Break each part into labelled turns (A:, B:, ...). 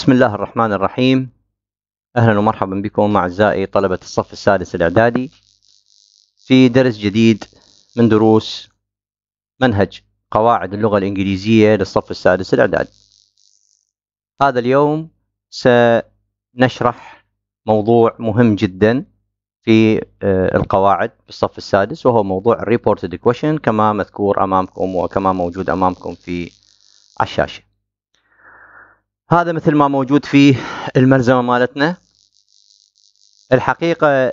A: بسم الله الرحمن الرحيم أهلا ومرحبا بكم أعزائي طلبة الصف السادس الإعدادي في درس جديد من دروس منهج قواعد اللغة الإنجليزية للصف السادس الإعدادي هذا اليوم سنشرح موضوع مهم جدا في آه، القواعد في الصف السادس وهو موضوع الريبورتد كويشن كما مذكور أمامكم وكما موجود أمامكم في الشاشة هذا مثل ما موجود في الملزمة مالتنا الحقيقة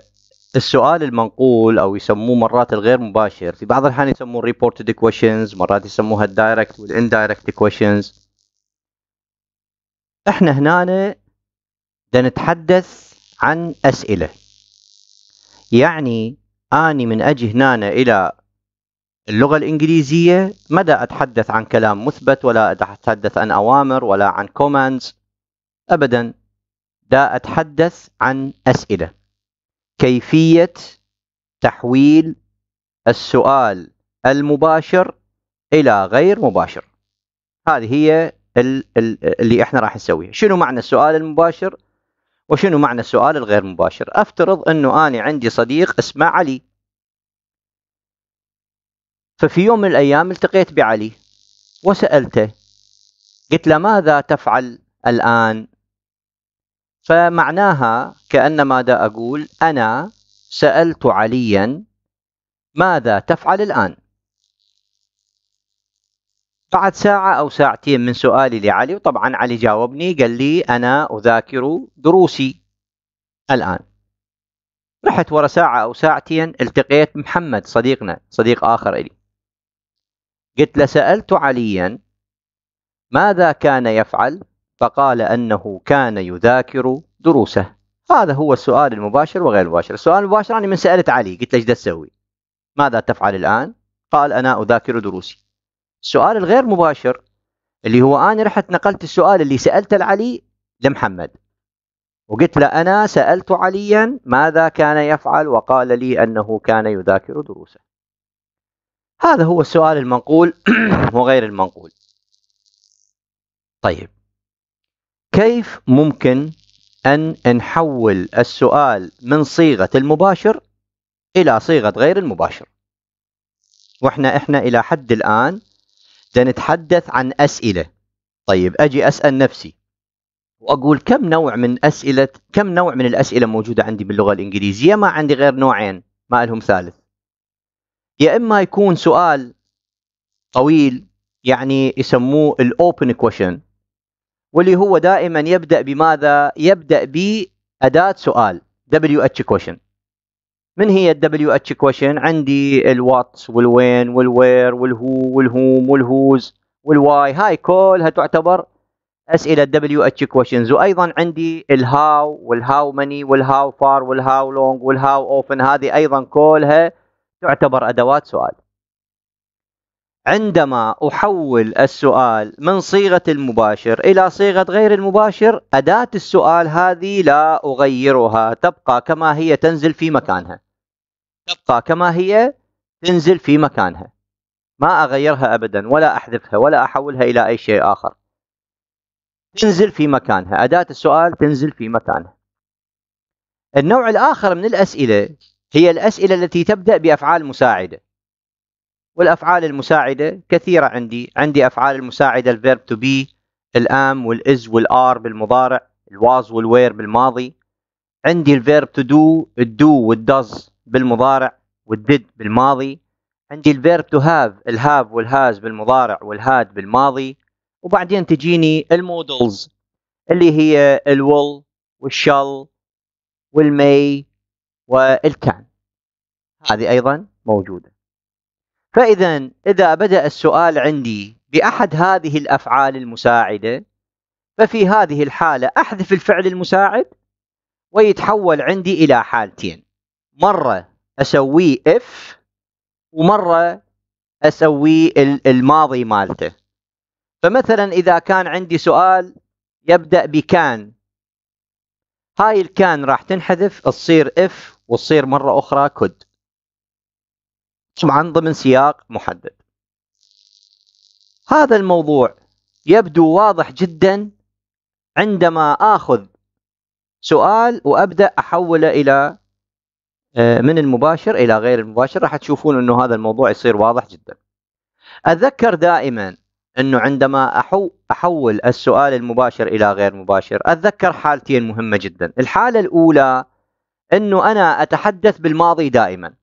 A: السؤال المنقول او يسموه مرات الغير مباشر في بعض الاحيان يسموه ريبورتد كويشنز مرات يسموها الدايركت والاندايركت كويشنز احنا هنا نتحدث عن اسئله يعني اني من اجي هنا الى اللغة الإنجليزية مدى أتحدث عن كلام مثبت ولا أتحدث عن أوامر ولا عن كوماندز أبدا دا أتحدث عن أسئلة كيفية تحويل السؤال المباشر إلى غير مباشر هذه هي اللي احنا راح نسويها شنو معنى السؤال المباشر وشنو معنى السؤال الغير مباشر افترض انه انا عندي صديق اسمه علي ففي يوم من الأيام التقيت بعلي وسألته قلت له ماذا تفعل الآن فمعناها كأن ماذا أقول أنا سألت عليا ماذا تفعل الآن بعد ساعة أو ساعتين من سؤالي لعلي وطبعا علي جاوبني قال لي أنا أذاكر دروسي الآن رحت ورا ساعة أو ساعتين التقيت محمد صديقنا صديق آخر إلي قلت له سألت عليا ماذا كان يفعل فقال أنه كان يذاكر دروسه هذا هو السؤال المباشر وغير المباشر السؤال المباشر أنا من سألت علي قلت له ايش تسوي ماذا تفعل الآن قال أنا أذاكر دروسي السؤال الغير مباشر اللي هو أنا رحت نقلت السؤال اللي سألته لعلي لمحمد وقلت له أنا سألت عليا ماذا كان يفعل وقال لي أنه كان يذاكر دروسه هذا هو السؤال المنقول وغير المنقول طيب كيف ممكن أن نحول السؤال من صيغة المباشر إلى صيغة غير المباشر وإحنا إحنا إلى حد الآن نتحدث عن أسئلة طيب أجي أسأل نفسي وأقول كم نوع من أسئلة كم نوع من الأسئلة موجودة عندي باللغة الإنجليزية ما عندي غير نوعين ما لهم ثالث يا اما يكون سؤال طويل يعني يسموه الاوبن كويشن واللي هو دائما يبدا بماذا؟ يبدا باداه سؤال دبليو اتش كويشن من هي الدبليو اتش كويشن؟ عندي الوات والوين والوير والهو والهوم والهوز والواي هاي كلها تعتبر اسئله دبليو اتش كويشنز وايضا عندي الهاو والهاو ماني والهاو فار والهاو لونج والهاو اوفن هذه ايضا كلها تعتبر أدوات سؤال عندما أحول السؤال من صيغة المباشر إلى صيغة غير المباشر أداة السؤال هذه لا أغيرها تبقى كما هي تنزل في مكانها تبقى كما هي تنزل في مكانها ما أغيرها أبدا ولا أحذفها ولا أحولها إلى أي شيء آخر تنزل في مكانها أداة السؤال تنزل في مكانها النوع الآخر من الأسئلة هي الأسئلة التي تبدأ بأفعال مساعدة والأفعال المساعدة كثيرة عندي عندي أفعال المساعدة الفيرب تو بي الام والاز والار بالمضارع الواز والوير بالماضي عندي الفيرب تو دو الدو والدز بالمضارع والدد بالماضي عندي الفيرب تو هاف الهاف والهاز بالمضارع والهاد بالماضي وبعدين تجيني المودلز اللي هي الول والشل والمي والكان هذه أيضا موجودة فإذا إذا بدأ السؤال عندي بأحد هذه الأفعال المساعدة ففي هذه الحالة أحذف الفعل المساعد ويتحول عندي إلى حالتين مرة أسويه إف ومرة أسويه الماضي مالته فمثلا إذا كان عندي سؤال يبدأ بكان هاي الكان راح تنحذف تصير إف وتصير مرة أخرى could طبعا ضمن سياق محدد هذا الموضوع يبدو واضح جدا عندما آخذ سؤال وأبدأ أحوله إلى آه، من المباشر إلى غير المباشر راح تشوفون أنه هذا الموضوع يصير واضح جدا أتذكر دائما أنه عندما أحو أحول السؤال المباشر إلى غير مباشر أتذكر حالتين مهمة جدا الحالة الأولى أنه أنا أتحدث بالماضي دائما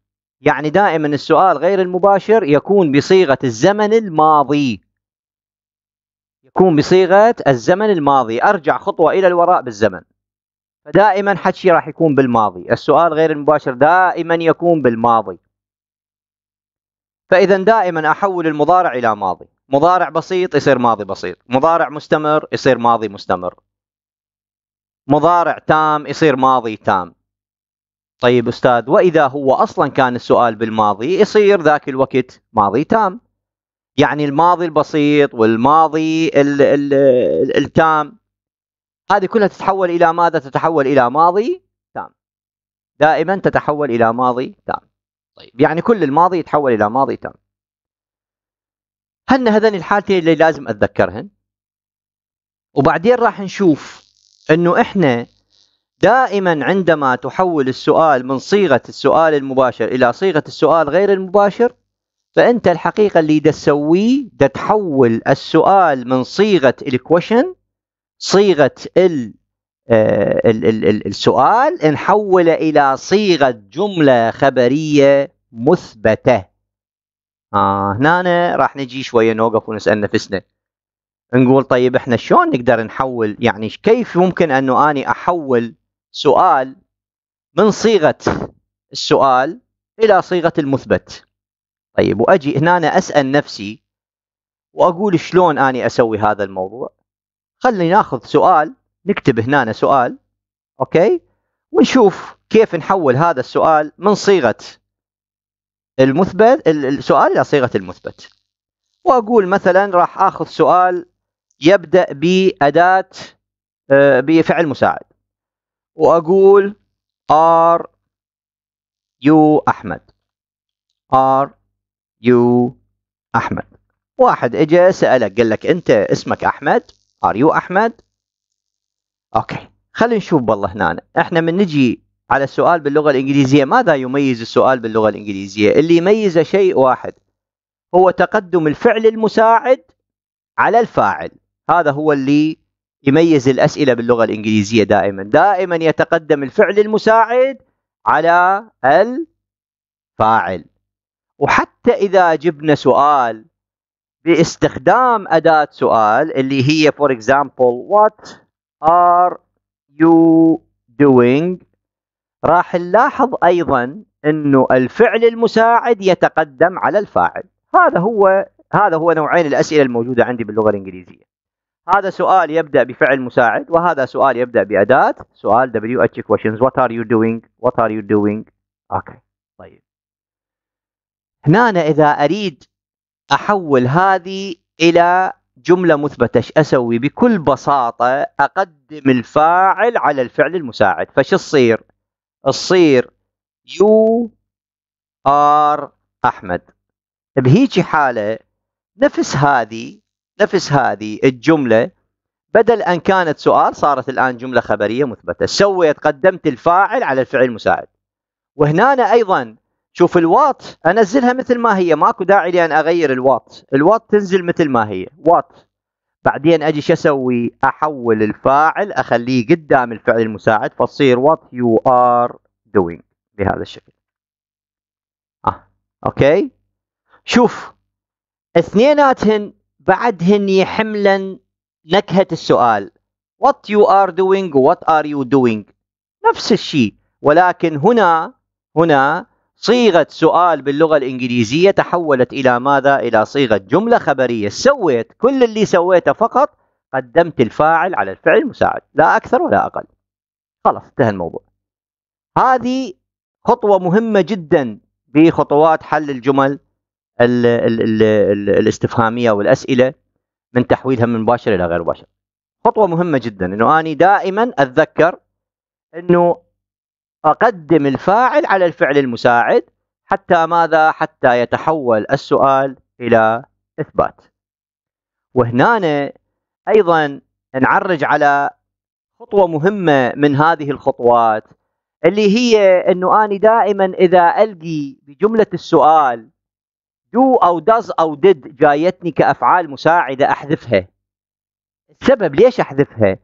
A: يعني دائما السؤال غير المباشر يكون بصيغة الزمن الماضي يكون بصيغة الزمن الماضي أرجع خطوة إلى الوراء بالزمن فدائما حكي راح يكون بالماضي السؤال غير المباشر دائما يكون بالماضي فإذا دائما أحول المضارع إلى ماضي مضارع بسيط يصير ماضي بسيط مضارع مستمر يصير ماضي مستمر مضارع تام يصير ماضي تام طيب أستاذ وإذا هو أصلا كان السؤال بالماضي يصير ذاك الوقت ماضي تام يعني الماضي البسيط والماضي الـ الـ التام هذه كلها تتحول إلى ماذا؟ تتحول إلى ماضي تام دائما تتحول إلى ماضي تام طيب يعني كل الماضي يتحول إلى ماضي تام هن هذين الحالتين اللي لازم أتذكرهن وبعدين راح نشوف انه احنا دائما عندما تحول السؤال من صيغة السؤال المباشر إلى صيغة السؤال غير المباشر فأنت الحقيقة اللي تسويه تحول السؤال من صيغة الكوشن صيغة ال آه، السؤال نحوله إلى صيغة جملة خبرية مثبتة آه هنا راح نجي شوية نوقف ونسأل نفسنا نقول طيب احنا شلون نقدر نحول يعني كيف ممكن انه اني احول سؤال من صيغة السؤال إلى صيغة المثبت طيب وأجي هنا أنا أسأل نفسي وأقول شلون أني أسوي هذا الموضوع خلينا ناخذ سؤال نكتب هنا سؤال أوكي ونشوف كيف نحول هذا السؤال من صيغة المثبت السؤال إلى صيغة المثبت وأقول مثلا راح آخذ سؤال يبدأ بأداة آه، بفعل مساعد واقول ار يو احمد ار يو احمد واحد اجى سالك قال لك انت اسمك احمد ار يو احمد اوكي خلينا نشوف بالله هنا احنا من نجي على السؤال باللغه الانجليزيه ماذا يميز السؤال باللغه الانجليزيه اللي يميزه شيء واحد هو تقدم الفعل المساعد على الفاعل هذا هو اللي يميز الأسئلة باللغة الإنجليزية دائما دائما يتقدم الفعل المساعد على الفاعل وحتى إذا جبنا سؤال باستخدام أداة سؤال اللي هي for example what are you doing راح نلاحظ أيضا أنه الفعل المساعد يتقدم على الفاعل هذا هو هذا هو نوعين الأسئلة الموجودة عندي باللغة الإنجليزية هذا سؤال يبدأ بفعل مساعد وهذا سؤال يبدأ بأداة سؤال WH questions what are you doing what are you doing اوكي طيب هنا أنا إذا أريد أحول هذه إلى جملة مثبتة ايش أسوي بكل بساطة أقدم الفاعل على الفعل المساعد فش تصير تصير يو ار أحمد بهيجي حالة نفس هذه نفس هذه الجملة بدل أن كانت سؤال صارت الآن جملة خبرية مثبتة سويت قدمت الفاعل على الفعل المساعد وهنا أنا أيضا شوف الوات أنزلها مثل ما هي ماكو داعي لأن أغير الوات الوات تنزل مثل ما هي وات بعدين أجي شو أسوي أحول الفاعل أخليه قدام الفعل المساعد فتصير وات يو آر doing بهذا الشكل آه. أوكي شوف اثنيناتهن بعدهن حملا نكهة السؤال What you are doing What are you doing نفس الشيء ولكن هنا هنا صيغة سؤال باللغة الإنجليزية تحولت إلى ماذا؟ إلى صيغة جملة خبرية سويت كل اللي سويته فقط قدمت الفاعل على الفعل المساعد لا أكثر ولا أقل خلاص انتهى الموضوع هذه خطوة مهمة جدا بخطوات حل الجمل ال ال ال الـ الاستفهاميه والاسئله من تحويلها من مباشر الى غير مباشر. خطوه مهمه جدا انه اني دائما اتذكر انه اقدم الفاعل على الفعل المساعد حتى ماذا؟ حتى يتحول السؤال الى اثبات. وهنا ايضا نعرج على خطوه مهمه من هذه الخطوات اللي هي انه اني دائما اذا القي بجمله السؤال دو او داز او ديد جايتني كافعال مساعده احذفها السبب ليش احذفها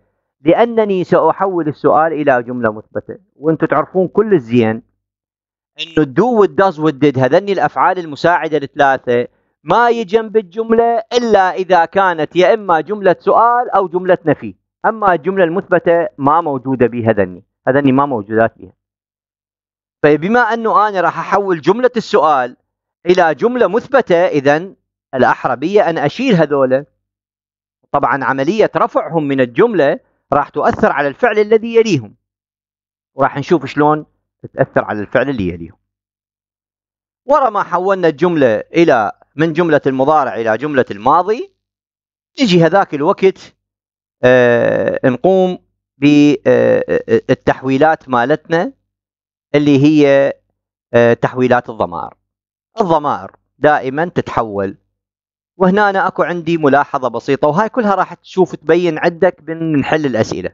A: لانني ساحول السؤال الى جمله مثبته وانتم تعرفون كل الزين انه الدو والداز والديد هذني الافعال المساعده الثلاثه ما يجنب الجمله الا اذا كانت يا اما جمله سؤال او جمله نفي اما الجمله المثبته ما موجوده بها هذني هذني ما موجودات بها فبما طيب، انه انا راح احول جمله السؤال إلى جملة مثبتة إذا الأحربية أن أشيل هذولا طبعا عملية رفعهم من الجملة راح تؤثر على الفعل الذي يليهم وراح نشوف شلون تتأثر على الفعل اللي يليهم ورا ما حولنا الجملة إلى من جملة المضارع إلى جملة الماضي نجي هذاك الوقت آه نقوم بالتحويلات آه، آه، مالتنا اللي هي آه تحويلات الضمائر الضمائر دائما تتحول وهنا أنا أكو عندي ملاحظة بسيطة وهاي كلها راح تشوف تبين عندك من الأسئلة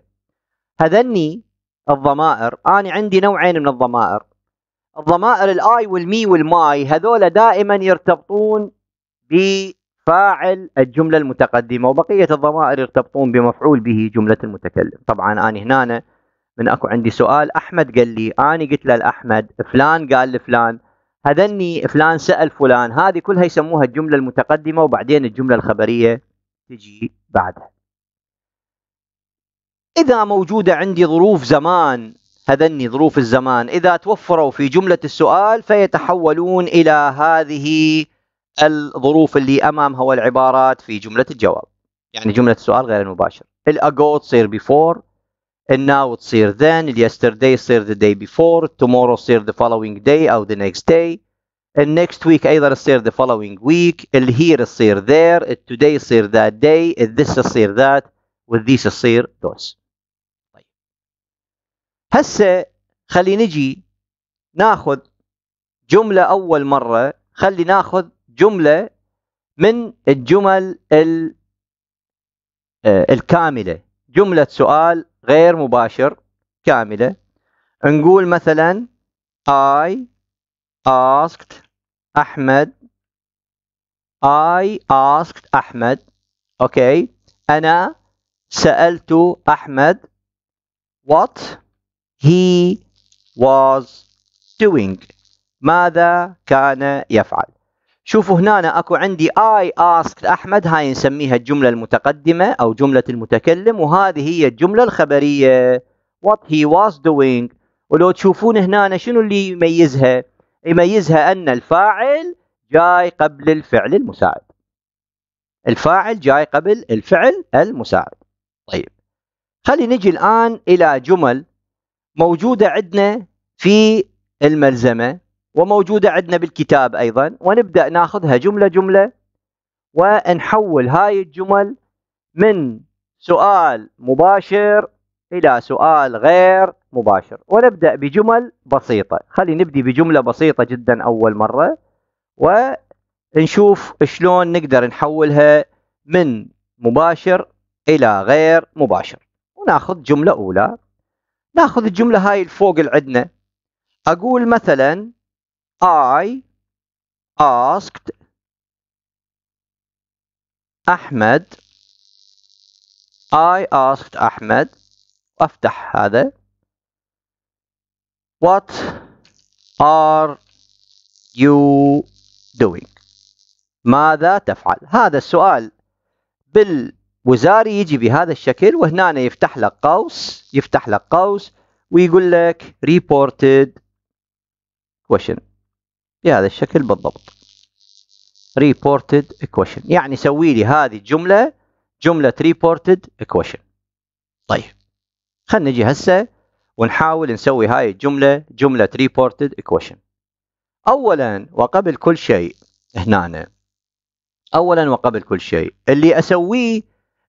A: هذني الضمائر أنا عندي نوعين من الضمائر الضمائر الآي والمي والماي هذول دائما يرتبطون بفاعل الجملة المتقدمة وبقية الضمائر يرتبطون بمفعول به جملة المتكلم طبعا أنا هنا من أكو عندي سؤال أحمد قال لي أنا قلت له لأحمد فلان قال لفلان هذني فلان سأل فلان هذه كلها يسموها الجملة المتقدمة وبعدين الجملة الخبرية تجي بعدها إذا موجودة عندي ظروف زمان هذني ظروف الزمان إذا توفروا في جملة السؤال فيتحولون إلى هذه الظروف اللي أمامها والعبارات في جملة الجواب يعني جملة السؤال غير المباشر الأجو تصير بيفور and now it's here then yesterday here the day before tomorrow here the following day or the next day and next week either أيضا here the following week ال here تصير there ال today here that day ال this here that وال these here those هسه خلي نجي ناخذ جملة أول مرة خلي ناخذ جملة من الجمل ال الكاملة جملة سؤال غير مباشر كاملة نقول مثلا I asked أحمد I asked أحمد أوكي أنا سألت أحمد what he was doing ماذا كان يفعل شوفوا هنا اكو عندي I asked احمد هاي نسميها الجمله المتقدمه او جمله المتكلم وهذه هي الجمله الخبريه what he was doing ولو تشوفون هنا شنو اللي يميزها يميزها ان الفاعل جاي قبل الفعل المساعد الفاعل جاي قبل الفعل المساعد طيب خلي نجي الان الى جمل موجوده عندنا في الملزمه وموجودة عندنا بالكتاب أيضا ونبدأ ناخذها جملة جملة ونحول هاي الجمل من سؤال مباشر إلى سؤال غير مباشر ونبدأ بجمل بسيطة خلي نبدي بجملة بسيطة جدا أول مرة ونشوف شلون نقدر نحولها من مباشر إلى غير مباشر وناخذ جملة أولى ناخذ الجملة هاي الفوق اللي عندنا أقول مثلا I asked أحمد I asked أحمد وأفتح هذا What are you doing ماذا تفعل هذا السؤال بالوزاري يجي بهذا الشكل وهنا يفتح لك قوس يفتح لك قوس ويقول لك reported question بهذا الشكل بالضبط reported equation يعني سوي لي هذه الجملة جملة reported equation طيب خلينا نجي هسه ونحاول نسوي هاي الجملة جملة reported equation أولا وقبل كل شيء هنا أولا وقبل كل شيء اللي أسويه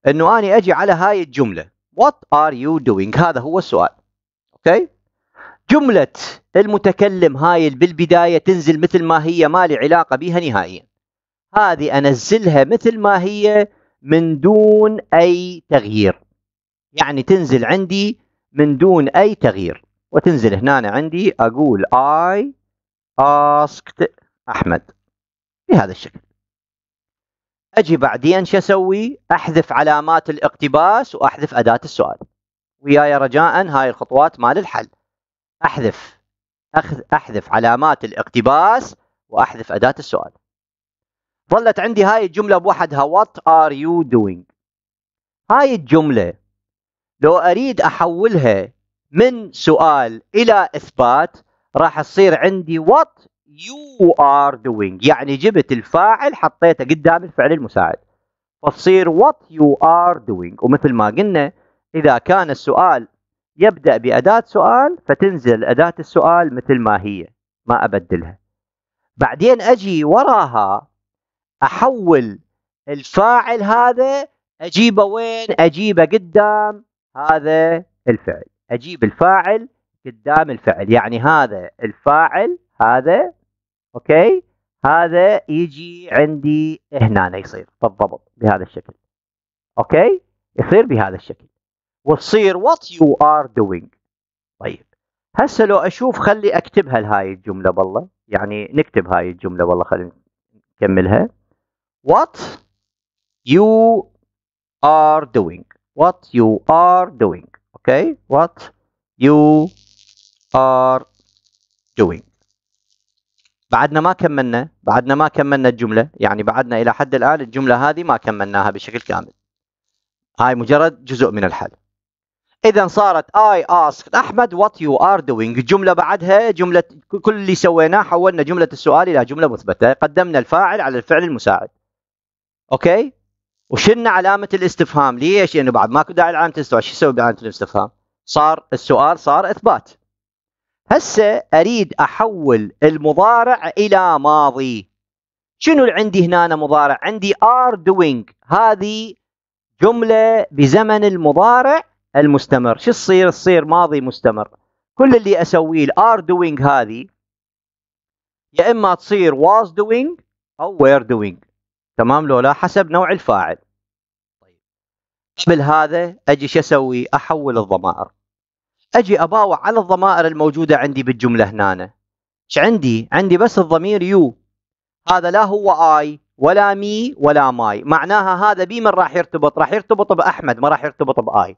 A: أنه أنا أجي على هاي الجملة what are you doing هذا هو السؤال أوكي okay? جملة المتكلم هاي بالبداية تنزل مثل ما هي ما لي علاقة بها نهائيا هذه أنزلها مثل ما هي من دون أي تغيير يعني تنزل عندي من دون أي تغيير وتنزل هنا عندي أقول I asked أحمد بهذا الشكل أجي بعدين شو أسوي أحذف علامات الاقتباس وأحذف أداة السؤال وياي رجاء هاي الخطوات مال الحل أحذف أخذ أحذف علامات الاقتباس وأحذف أداة السؤال ظلت عندي هاي الجملة بوحدها What are you doing هاي الجملة لو أريد أحولها من سؤال إلى إثبات راح تصير عندي What you are doing يعني جبت الفاعل حطيته قدام الفعل المساعد فتصير What you are doing ومثل ما قلنا إذا كان السؤال يبدأ بأداة سؤال فتنزل أداة السؤال مثل ما هي ما أبدلها بعدين أجي وراها أحول الفاعل هذا أجيبه وين أجيبه قدام هذا الفعل أجيب الفاعل قدام الفعل يعني هذا الفاعل هذا أوكي هذا يجي عندي هنا يصير بالضبط بهذا الشكل أوكي يصير بهذا الشكل وتصير وات يو ار دوينج طيب هسه لو اشوف خلي اكتبها لهاي الجمله بالله يعني نكتب هاي الجمله والله خلينا نكملها what you are doing what you are doing okay what you are doing بعدنا ما كملنا بعدنا ما كملنا الجمله يعني بعدنا الى حد الان الجمله هذه ما كملناها بشكل كامل هاي مجرد جزء من الحل اذا صارت اي asked احمد وات يو ار دوينج الجمله بعدها جمله كل اللي سويناه حولنا جمله السؤال الى جمله مثبته قدمنا الفاعل على الفعل المساعد اوكي وشلنا علامه الاستفهام ليش لانه يعني بعد ماكو داعي لعلامه الاستفهام شو يسوي بعلامه الاستفهام صار السؤال صار اثبات هسه اريد احول المضارع الى ماضي شنو اللي عندي هنا مضارع عندي ار دوينج هذه جمله بزمن المضارع المستمر شو تصير تصير ماضي مستمر كل اللي اسويه الار دوينج هذه يا اما تصير was doing او were doing تمام لو لا حسب نوع الفاعل طيب. قبل هذا اجي شو اسوي احول الضمائر اجي اباوع على الضمائر الموجوده عندي بالجمله هنا ايش عندي عندي بس الضمير يو هذا لا هو اي ولا مي ولا ماي معناها هذا بي من راح يرتبط راح يرتبط باحمد ما راح يرتبط باي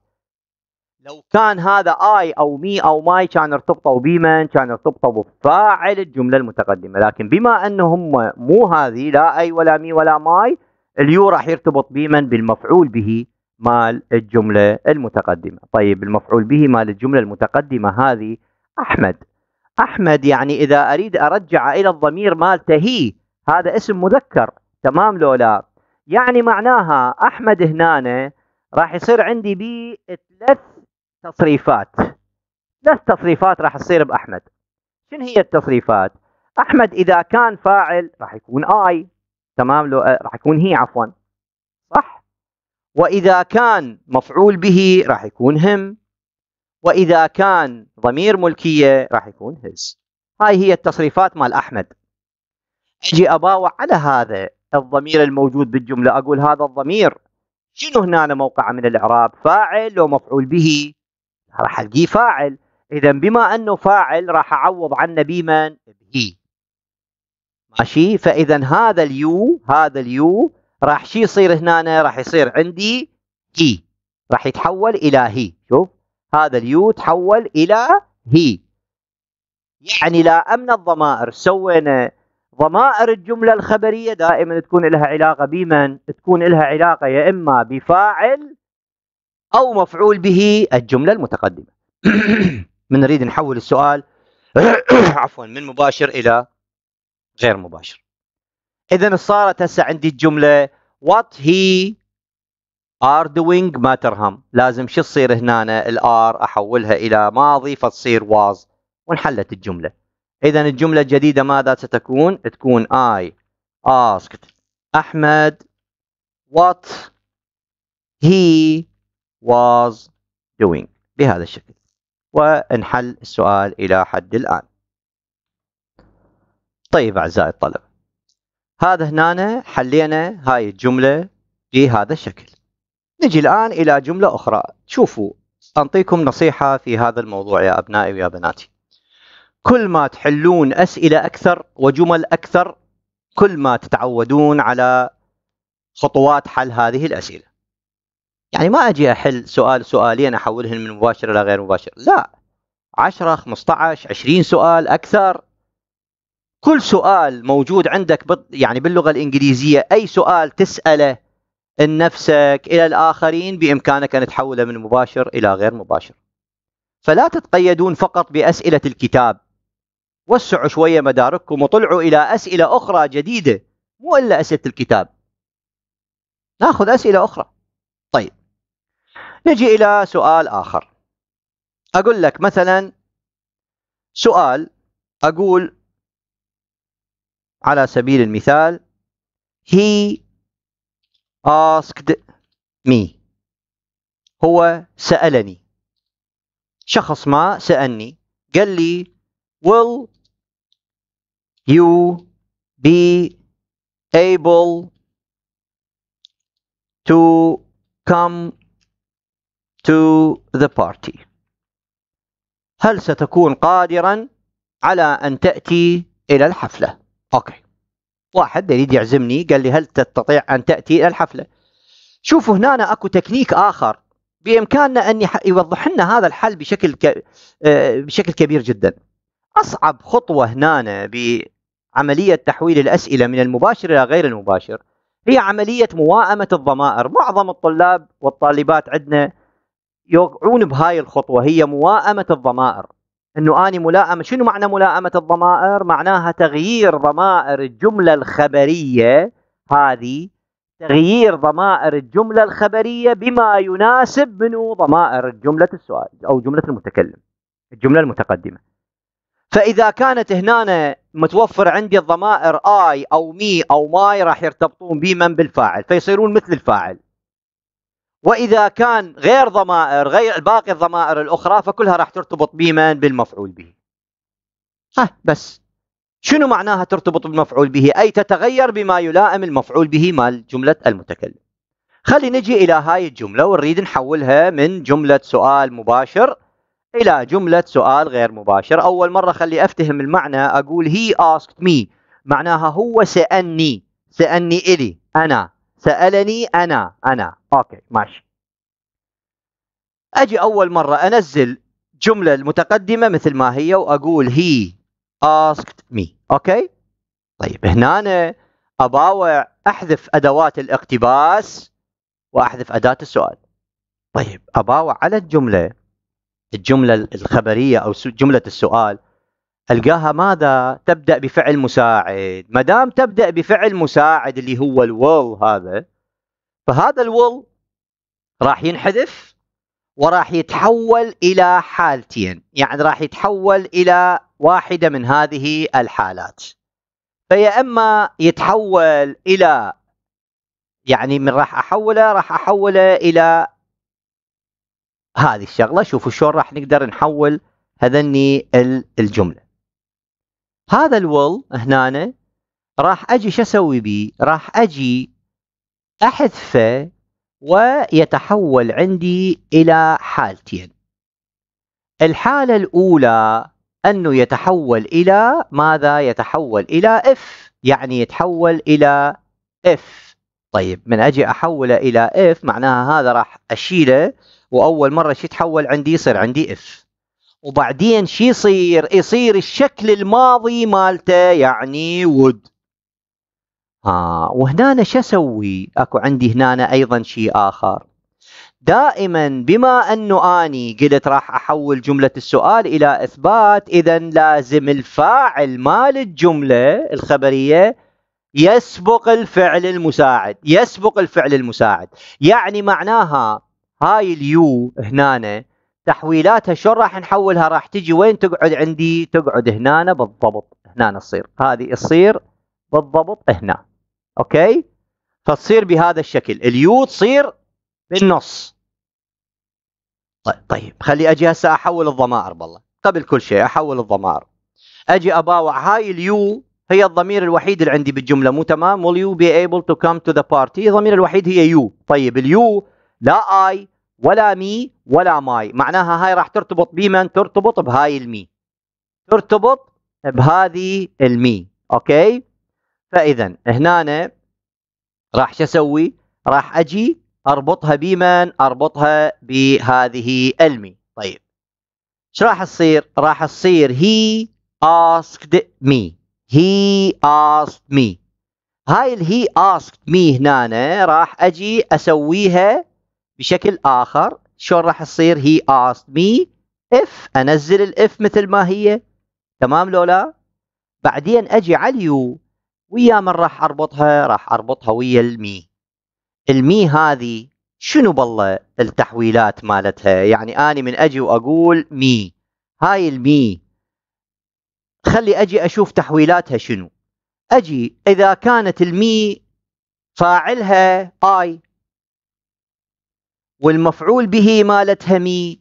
A: لو كان هذا اي او مي او ماي كان ارتبطوا بمن كان ارتبطوا بفاعل الجمله المتقدمه لكن بما انهم هم مو هذه لا اي ولا مي ولا ماي اليو راح يرتبط بمن بالمفعول به مال الجمله المتقدمه طيب المفعول به مال الجمله المتقدمه هذه احمد احمد يعني اذا اريد ارجع الى الضمير مالته هي هذا اسم مذكر تمام لو لا يعني معناها احمد هنا راح يصير عندي بي ثلاث تصريفات ثلاث تصريفات راح تصير باحمد شنو هي التصريفات احمد اذا كان فاعل راح يكون اي تمام لو آه، راح يكون هي عفوا صح واذا كان مفعول به راح يكون هم واذا كان ضمير ملكيه راح يكون هز هاي هي التصريفات مال احمد اجي اباوع على هذا الضمير الموجود بالجمله اقول هذا الضمير شنو هنا موقعه من الاعراب فاعل لو مفعول به راح القيه فاعل اذا بما انه فاعل راح اعوض عنه بمن بهي ماشي فاذا هذا اليو هذا اليو راح شي يصير هنا راح يصير عندي هي راح يتحول الى هي شوف هذا اليو تحول الى هي يعني لا امن الضمائر سوينا ضمائر الجمله الخبريه دائما تكون لها علاقه بمن تكون لها علاقه يا اما بفاعل أو مفعول به الجملة المتقدمة من نريد نحول السؤال عفوا من مباشر إلى غير مباشر إذا صارت هسه عندي الجملة what he are doing matter him لازم شو تصير هنا الار أحولها إلى ماضي فتصير was وانحلت الجملة إذا الجملة الجديدة ماذا ستكون؟ تكون I asked أحمد what he was doing بهذا الشكل وانحل السؤال إلى حد الآن طيب أعزائي الطلبة هذا هنا حلينا هاي الجملة بهذا الشكل نجي الآن إلى جملة أخرى شوفوا أنطيكم نصيحة في هذا الموضوع يا أبنائي ويا بناتي كل ما تحلون أسئلة أكثر وجمل أكثر كل ما تتعودون على خطوات حل هذه الأسئلة يعني ما اجي احل سؤال سؤالين احولهم من مباشر الى غير مباشر لا 10 15 20 سؤال اكثر كل سؤال موجود عندك يعني باللغه الانجليزيه اي سؤال تساله لنفسك الى الاخرين بامكانك ان تحوله من مباشر الى غير مباشر فلا تتقيدون فقط باسئله الكتاب وسعوا شويه مدارككم وطلعوا الى اسئله اخرى جديده مو الا اسئله الكتاب ناخذ اسئله اخرى طيب نجي إلى سؤال آخر أقول لك مثلا سؤال أقول على سبيل المثال he asked me هو سألني شخص ما سألني قال لي will you be able to come to the party هل ستكون قادرا على أن تأتي إلى الحفلة أوكي واحد يريد يعزمني قال لي هل تستطيع أن تأتي إلى الحفلة شوفوا هنا أنا أكو تكنيك آخر بإمكاننا أن يوضح لنا هذا الحل بشكل ك... آه، بشكل كبير جدا أصعب خطوة هنا بعملية تحويل الأسئلة من المباشر إلى غير المباشر هي عملية موائمة الضمائر معظم الطلاب والطالبات عندنا يوقعون بهاي الخطوة هي مواءمة الضمائر انه اني ملائمة شنو معنى ملائمة الضمائر معناها تغيير ضمائر الجملة الخبرية هذه تغيير ضمائر الجملة الخبرية بما يناسب منه ضمائر جملة السؤال أو جملة المتكلم الجملة المتقدمة فإذا كانت هنا متوفر عندي الضمائر آي أو مي أو ماي راح يرتبطون بمن بالفاعل فيصيرون مثل الفاعل واذا كان غير ضمائر غير باقي الضمائر الاخرى فكلها راح ترتبط بمن بالمفعول به ها بس شنو معناها ترتبط بالمفعول به اي تتغير بما يلائم المفعول به مال جمله المتكلم خلي نجي الى هاي الجمله ونريد نحولها من جمله سؤال مباشر الى جمله سؤال غير مباشر اول مره خلي افتهم المعنى اقول هي asked me معناها هو سالني سالني الي انا سألني أنا أنا أوكي ماشي أجي أول مرة أنزل جملة المتقدمة مثل ما هي وأقول هي asked me أوكي طيب هنا أنا أباوع أحذف أدوات الاقتباس وأحذف أداة السؤال طيب أباوع على الجملة الجملة الخبرية أو جملة السؤال القاها ماذا تبدا بفعل مساعد ما دام تبدا بفعل مساعد اللي هو الول هذا فهذا الول راح ينحذف وراح يتحول الى حالتين يعني راح يتحول الى واحده من هذه الحالات فيا اما يتحول الى يعني من راح احوله راح احوله الى هذه الشغله شوفوا شلون راح نقدر نحول هذني الجمله هذا الول هنا راح اجي شو اسوي بيه؟ راح اجي احذفه ويتحول عندي الى حالتين. الحالة الاولى انه يتحول الى ماذا؟ يتحول الى اف، يعني يتحول الى اف. طيب من اجي احوله الى اف معناها هذا راح اشيله واول مرة شو يتحول عندي؟ يصير عندي اف. وبعدين شي يصير يصير الشكل الماضي مالته يعني ود اه وهنا شو اسوي اكو عندي هنا ايضا شيء اخر دائما بما انه اني قلت راح احول جمله السؤال الى اثبات اذا لازم الفاعل مال الجمله الخبريه يسبق الفعل المساعد يسبق الفعل المساعد يعني معناها هاي اليو هنا تحويلات شلون راح نحولها راح تجي وين تقعد عندي تقعد هنا بالضبط هنا تصير هذه تصير بالضبط هنا اوكي فتصير بهذا الشكل اليو تصير بالنص طيب طيب خلي اجي هسه احول الضمائر بالله قبل كل شيء احول الضمائر اجي اباوع هاي اليو هي الضمير الوحيد اللي عندي بالجمله مو تمام will you be able to come to the party الضمير الوحيد هي يو طيب اليو لا اي ولا مي ولا ماي معناها هاي راح ترتبط بمن ترتبط بهاي المي ترتبط بهذه المي اوكي فاذا هنا راح شو اسوي راح اجي اربطها بمن اربطها بهذه المي طيب ايش راح تصير راح تصير هي asked me he asked me هاي الهي asked me هنا راح اجي اسويها بشكل اخر شلون راح تصير هي اسك مي اف انزل الاف مثل ما هي تمام لولا بعدين اجي على اليو ويا من راح اربطها راح اربطها ويا المي المي هذه شنو بالله التحويلات مالتها يعني اني من اجي واقول مي هاي المي خلي اجي اشوف تحويلاتها شنو اجي اذا كانت المي فاعلها اي والمفعول به مالتها مي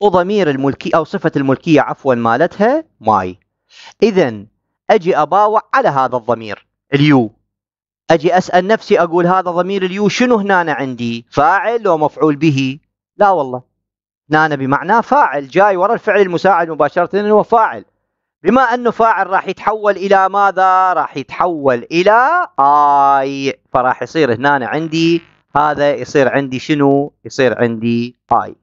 A: وضمير الملكية أو صفة الملكية عفوا مالتها ماي إذا أجي أباوع على هذا الضمير اليو أجي أسأل نفسي أقول هذا ضمير اليو شنو هنا عندي فاعل لو مفعول به لا والله هنا بمعنى فاعل جاي ورا الفعل المساعد مباشرة هو فاعل بما أنه فاعل راح يتحول إلى ماذا راح يتحول إلى آي فراح يصير هنا عندي هذا يصير عندي شنو يصير عندي اي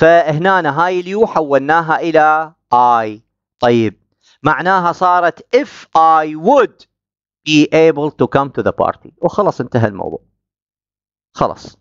A: فهنا هاي اليو حولناها الى اي طيب معناها صارت if I would be able to come to the party وخلص انتهى الموضوع خلص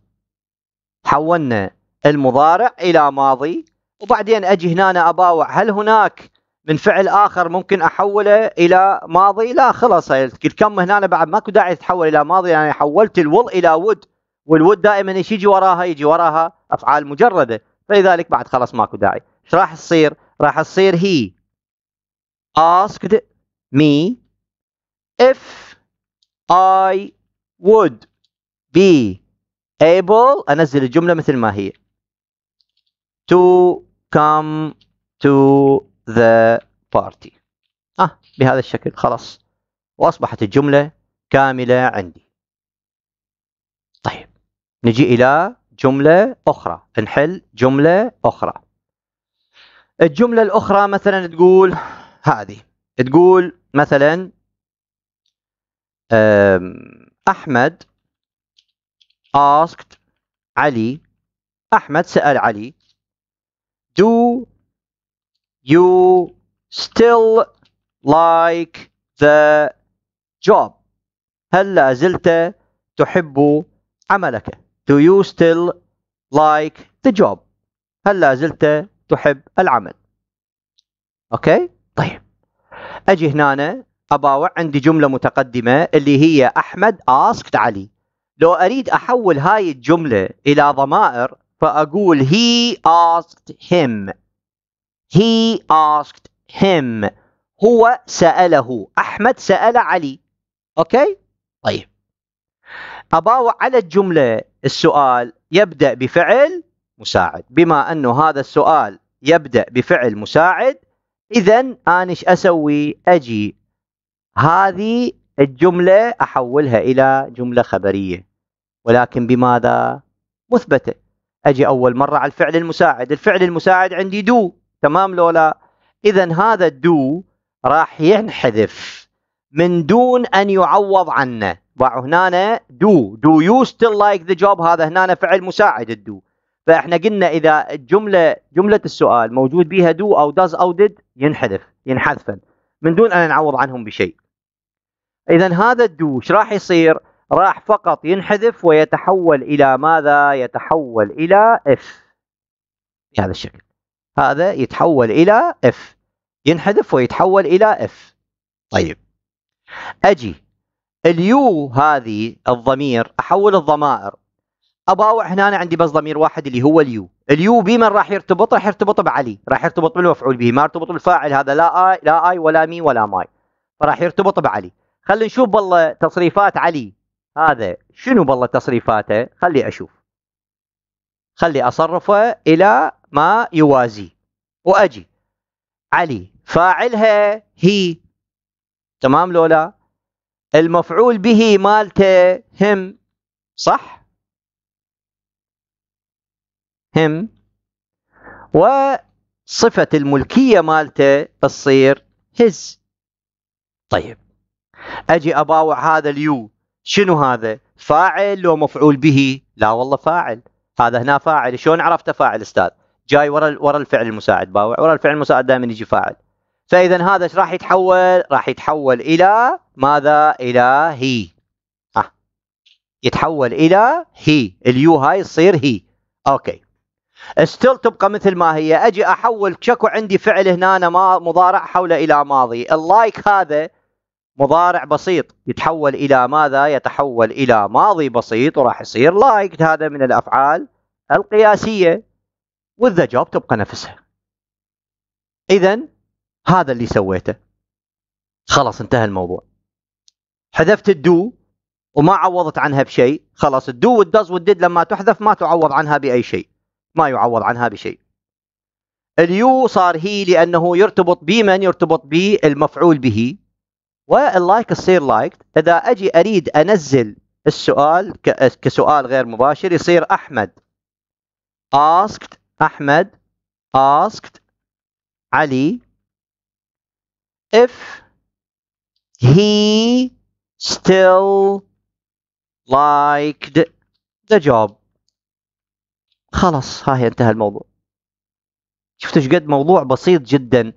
A: حولنا المضارع الى ماضي وبعدين اجي هنا اباوع هل هناك من فعل اخر ممكن احوله الى ماضي لا خلاص الكم هنا بعد ماكو داعي تتحول الى ماضي يعني حولت الول الى ود والود دائما ايش يجي وراها يجي وراها افعال مجرده فلذلك بعد خلاص ماكو داعي ايش راح تصير راح تصير هي asked me if I would be able انزل الجمله مثل ما هي to come to the party آه بهذا الشكل خلاص وأصبحت الجملة كاملة عندي طيب نجي إلى جملة أخرى نحل جملة أخرى الجملة الأخرى مثلا تقول هذه تقول مثلا أحمد asked علي أحمد سأل علي do You still like the job هل لازلت تحب عملك Do you still like the job هل لازلت تحب العمل أوكي طيب أجي هنا أباوع عندي جملة متقدمة اللي هي أحمد asked علي لو أريد أحول هاي الجملة إلى ضمائر فأقول he asked him He asked him. هو سأله. أحمد سأل علي. أوكي؟ طيب. أباوع على الجملة السؤال يبدأ بفعل مساعد بما أنه هذا السؤال يبدأ بفعل مساعد إذا أنا إيش أسوي أجي هذه الجملة أحولها إلى جملة خبرية ولكن بماذا مثبتة أجي أول مرة على الفعل المساعد الفعل المساعد عندي دو تمام لولا اذا هذا الدو راح ينحذف من دون ان يعوض عنه هنا دو دو يو ستيل لايك ذا جوب هذا هنا فعل مساعد الدو فاحنا قلنا اذا الجمله جمله السؤال موجود بها دو او داز او ديد ينحذف ينحذفن من دون ان نعوض عنهم بشيء اذا هذا الدو ايش راح يصير راح فقط ينحذف ويتحول الى ماذا يتحول الى اف بهذا الشكل هذا يتحول إلى اف ينحذف ويتحول إلى اف طيب أجي اليو هذه الضمير أحول الضمائر أباوع هنا أنا عندي بس ضمير واحد اللي هو اليو اليو بي من راح يرتبط راح يرتبط بعلي راح يرتبط بالمفعول به ما يرتبط بالفاعل هذا لا آي لا آي ولا مي ولا ماي فراح يرتبط بعلي خلينا نشوف بالله تصريفات علي هذا شنو بالله تصريفاته خلي أشوف خلي أصرفه إلى ما يوازي وأجي علي فاعلها هي تمام لولا المفعول به مالته هم صح هم وصفة الملكية مالته تصير هز طيب أجي أباوع هذا اليو شنو هذا فاعل لو مفعول به لا والله فاعل هذا هنا فاعل شلون عرفته فاعل استاذ جاي ورا ورا الفعل المساعد باوع ورا الفعل المساعد دائما يجي فاعل فاذا هذا ايش راح يتحول راح يتحول الى ماذا الى هي اه يتحول الى هي اليو هاي تصير هي اوكي استل تبقى مثل ما هي اجي احول تشكو عندي فعل هنا أنا ما مضارع حول الى ماضي اللايك هذا مضارع بسيط يتحول الى ماذا يتحول الى ماضي بسيط وراح يصير لايك هذا من الافعال القياسيه والذا جواب تبقى نفسها اذا هذا اللي سويته خلاص انتهى الموضوع حذفت الدو وما عوضت عنها بشيء خلاص الدو والدز والديد لما تحذف ما تعوض عنها باي شيء ما يعوض عنها بشيء اليو صار هي لانه يرتبط بمن يرتبط بالمفعول به واللايك يصير لايك اذا اجي اريد انزل السؤال كسؤال غير مباشر يصير احمد asked أحمد asked علي if he still liked the job خلاص ها هي انتهى الموضوع شفتوا قد موضوع بسيط جدا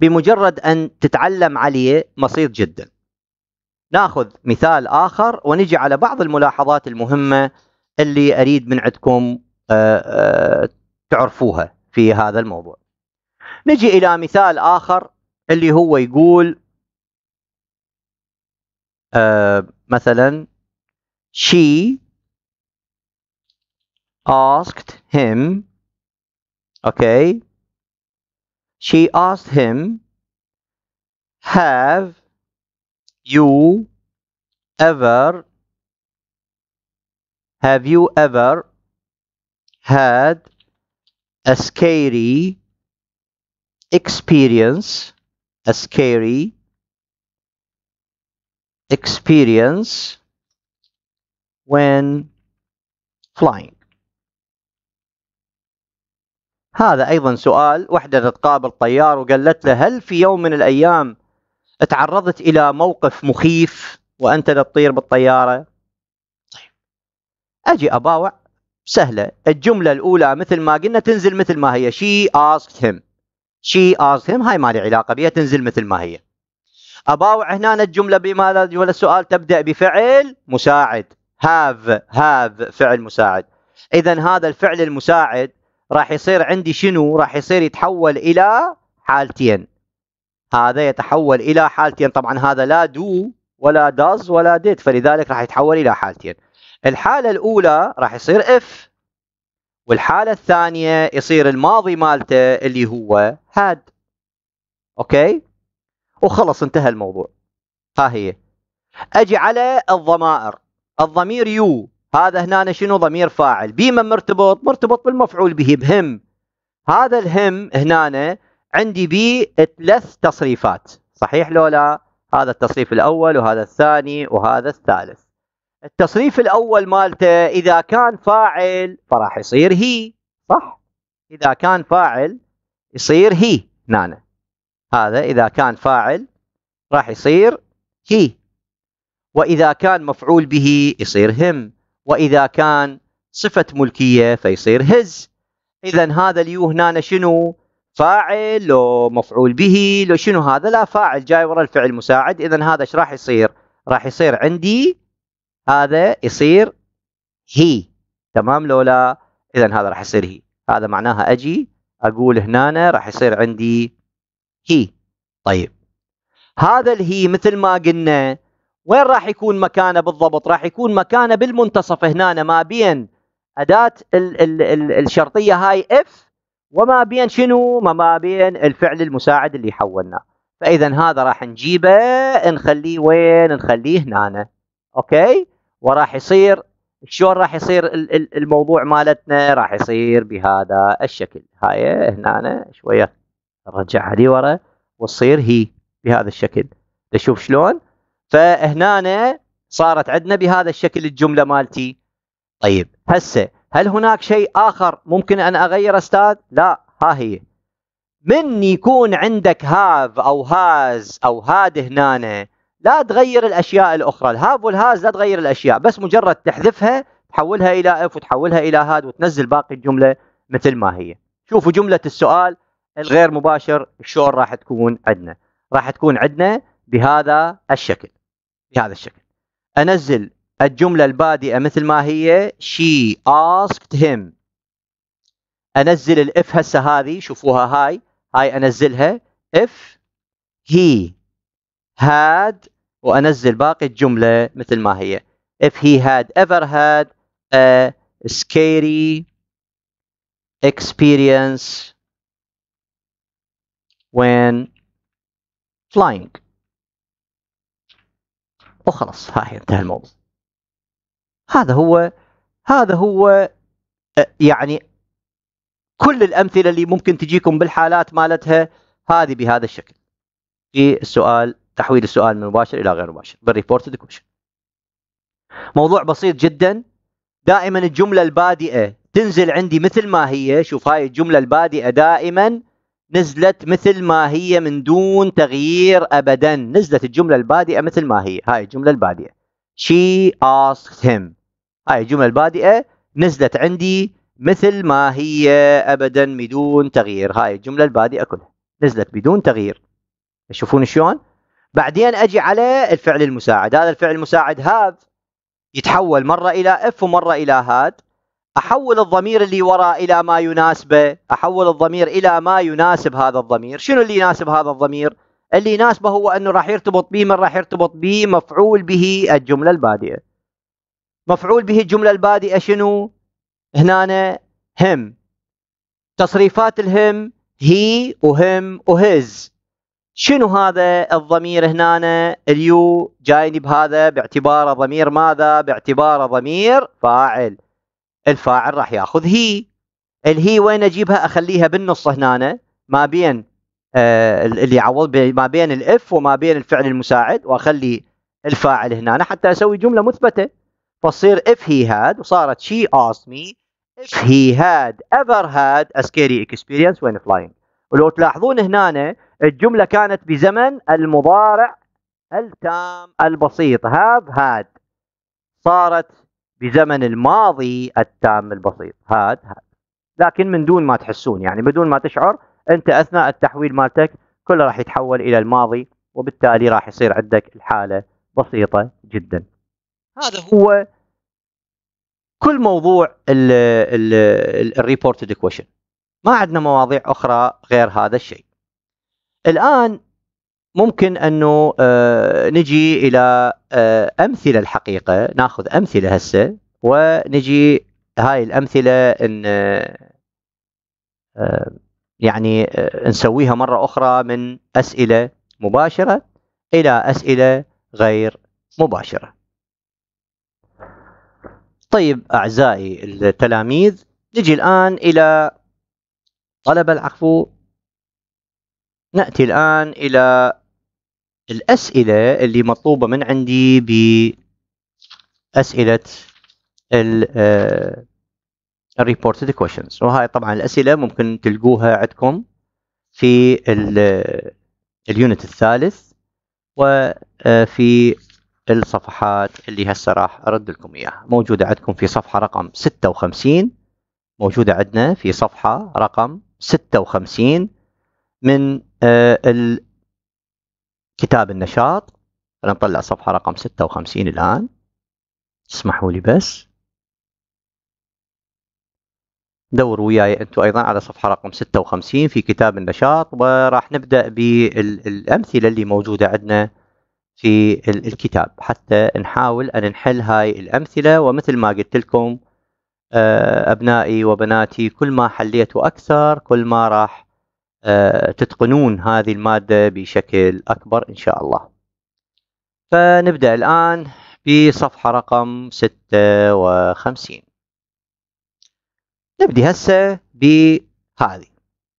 A: بمجرد ان تتعلم عليه بسيط جدا ناخذ مثال اخر ونجي على بعض الملاحظات المهمه اللي اريد من عندكم آه، آه، تعرفوها في هذا الموضوع نجي إلى مثال آخر اللي هو يقول آه مثلا she asked him okay she asked him have you ever have you ever had scary experience scary experience when flying هذا أيضا سؤال وحدة تقابل طيار وقالت له هل في يوم من الأيام تعرضت إلى موقف مخيف وأنت تطير بالطيارة طيب أجي أباوع سهلة الجملة الأولى مثل ما قلنا تنزل مثل ما هي she asked him she asked him هاي ما لي علاقة بها تنزل مثل ما هي أباوع هنا الجملة بماذا ولا السؤال تبدأ بفعل مساعد have have فعل مساعد إذا هذا الفعل المساعد راح يصير عندي شنو راح يصير يتحول إلى حالتين هذا يتحول إلى حالتين طبعا هذا لا do ولا does ولا did فلذلك راح يتحول إلى حالتين الحالة الأولى راح يصير إف والحالة الثانية يصير الماضي مالته اللي هو هاد أوكي وخلص انتهى الموضوع ها هي أجي على الضمائر الضمير يو هذا هنا شنو ضمير فاعل بما مرتبط مرتبط بالمفعول به بهم هذا الهم هنا عندي بيه ثلاث تصريفات صحيح لو لا هذا التصريف الأول وهذا الثاني وهذا الثالث التصريف الاول مالته اذا كان فاعل فراح يصير هي صح اذا كان فاعل يصير هي نانا هذا اذا كان فاعل راح يصير هي واذا كان مفعول به يصير هم واذا كان صفه ملكيه فيصير هز اذا هذا اليو هنا شنو فاعل لو مفعول به لو شنو هذا لا فاعل جاي ورا الفعل مساعد اذا هذا ايش راح يصير راح يصير عندي هذا يصير هي تمام لو لا اذا هذا راح يصير هي هذا معناها اجي اقول هنا راح يصير عندي هي طيب هذا الهي مثل ما قلنا وين راح يكون مكانه بالضبط راح يكون مكانه بالمنتصف هنا ما بين اداه الـ الـ الـ الشرطيه هاي اف وما بين شنو ما بين الفعل المساعد اللي حولناه فاذا هذا راح نجيبه نخليه وين نخليه هنا اوكي وراح يصير شلون راح يصير الموضوع مالتنا راح يصير بهذا الشكل هاي هنا أنا شويه نرجعها لي ورا وتصير هي بهذا الشكل تشوف شلون فهنا صارت عندنا بهذا الشكل الجمله مالتي طيب هسه هل هناك شيء اخر ممكن ان اغير استاذ لا ها هي من يكون عندك هاف او هاز او هاد هنا لا تغير الاشياء الاخرى الهاب والهاز لا تغير الاشياء بس مجرد تحذفها تحولها الى اف وتحولها الى هاد وتنزل باقي الجمله مثل ما هي شوفوا جمله السؤال الغير مباشر شلون راح تكون عندنا راح تكون عندنا بهذا الشكل بهذا الشكل انزل الجمله البادئه مثل ما هي شي asked him انزل الاف هسه هذه شوفوها هاي هاي انزلها if he had وانزل باقي الجمله مثل ما هي if he had ever had a scary experience when flying وخلص هاي انتهى الموضوع هذا هو هذا هو آه، يعني كل الامثله اللي ممكن تجيكم بالحالات مالتها هذه بهذا الشكل في السؤال تحويل السؤال من مباشر الى غير مباشر بالريبورتد كويشن موضوع بسيط جدا دائما الجمله البادئه تنزل عندي مثل ما هي شوف هاي الجمله البادئه دائما نزلت مثل ما هي من دون تغيير ابدا نزلت الجمله البادئه مثل ما هي هاي الجمله البادئه she asked him هاي الجمله البادئه نزلت عندي مثل ما هي ابدا بدون تغيير هاي الجمله البادئه كلها نزلت بدون تغيير تشوفون شلون بعدين اجي على الفعل المساعد هذا الفعل المساعد هذا يتحول مرة إلى اف ومرة إلى هاد أحول الضمير اللي وراء إلى ما يناسبه أحول الضمير إلى ما يناسب هذا الضمير شنو اللي يناسب هذا الضمير اللي يناسبه هو أنه راح يرتبط به من راح يرتبط به مفعول به الجملة البادئة مفعول به الجملة البادئة شنو هنا هم تصريفات الهم هي وهم وهز شنو هذا الضمير هنا اليو جايني بهذا باعتباره ضمير ماذا باعتباره ضمير فاعل الفاعل راح ياخذ هي الهي وين اجيبها اخليها بالنص هنا ما بين آه اللي يعوض ما بين الاف وما بين الفعل المساعد واخلي الفاعل هنا حتى اسوي جمله مثبته فتصير if he had وصارت she asked me if he had ever had a scary experience when flying ولو تلاحظون هنا الجملة كانت بزمن المضارع التام البسيط هاب هاد صارت بزمن الماضي التام البسيط هاد هاد لكن من دون ما تحسون يعني بدون ما تشعر انت اثناء التحويل مالتك كله راح يتحول الى الماضي وبالتالي راح يصير عندك الحالة بسيطة جدا هذا هو كل موضوع الريبورتد كويشن ما عندنا مواضيع أخرى غير هذا الشيء الآن ممكن أنه آه، نجي إلى آه، أمثلة الحقيقة ناخذ أمثلة هسه ونجي هاي الأمثلة إن آه، يعني نسويها مرة أخرى من أسئلة مباشرة إلى أسئلة غير مباشرة طيب أعزائي التلاميذ نجي الآن إلى طلب العفو نأتي الآن إلى الأسئلة اللي مطلوبة من عندي بأسئلة الريبورتد آه، questions وهاي طبعا الأسئلة ممكن تلقوها عندكم في اليونت آه، الثالث وفي آه، الصفحات اللي هسه راح ارد لكم اياها موجوده عندكم في صفحه رقم 56 موجوده عندنا في صفحه رقم 56 من آه، كتاب النشاط نطلع صفحة رقم 56 الآن اسمحوا لي بس دوروا وياي انتم ايضا على صفحه رقم 56 في كتاب النشاط وراح نبدا بالامثله اللي موجوده عندنا في الكتاب حتى نحاول ان نحل هاي الامثله ومثل ما قلت لكم آه، أبنائي وبناتي كل ما حليتوا أكثر كل ما راح آه، تتقنون هذه المادة بشكل أكبر إن شاء الله فنبدأ الآن بصفحة رقم 56 نبدي هسه بهذه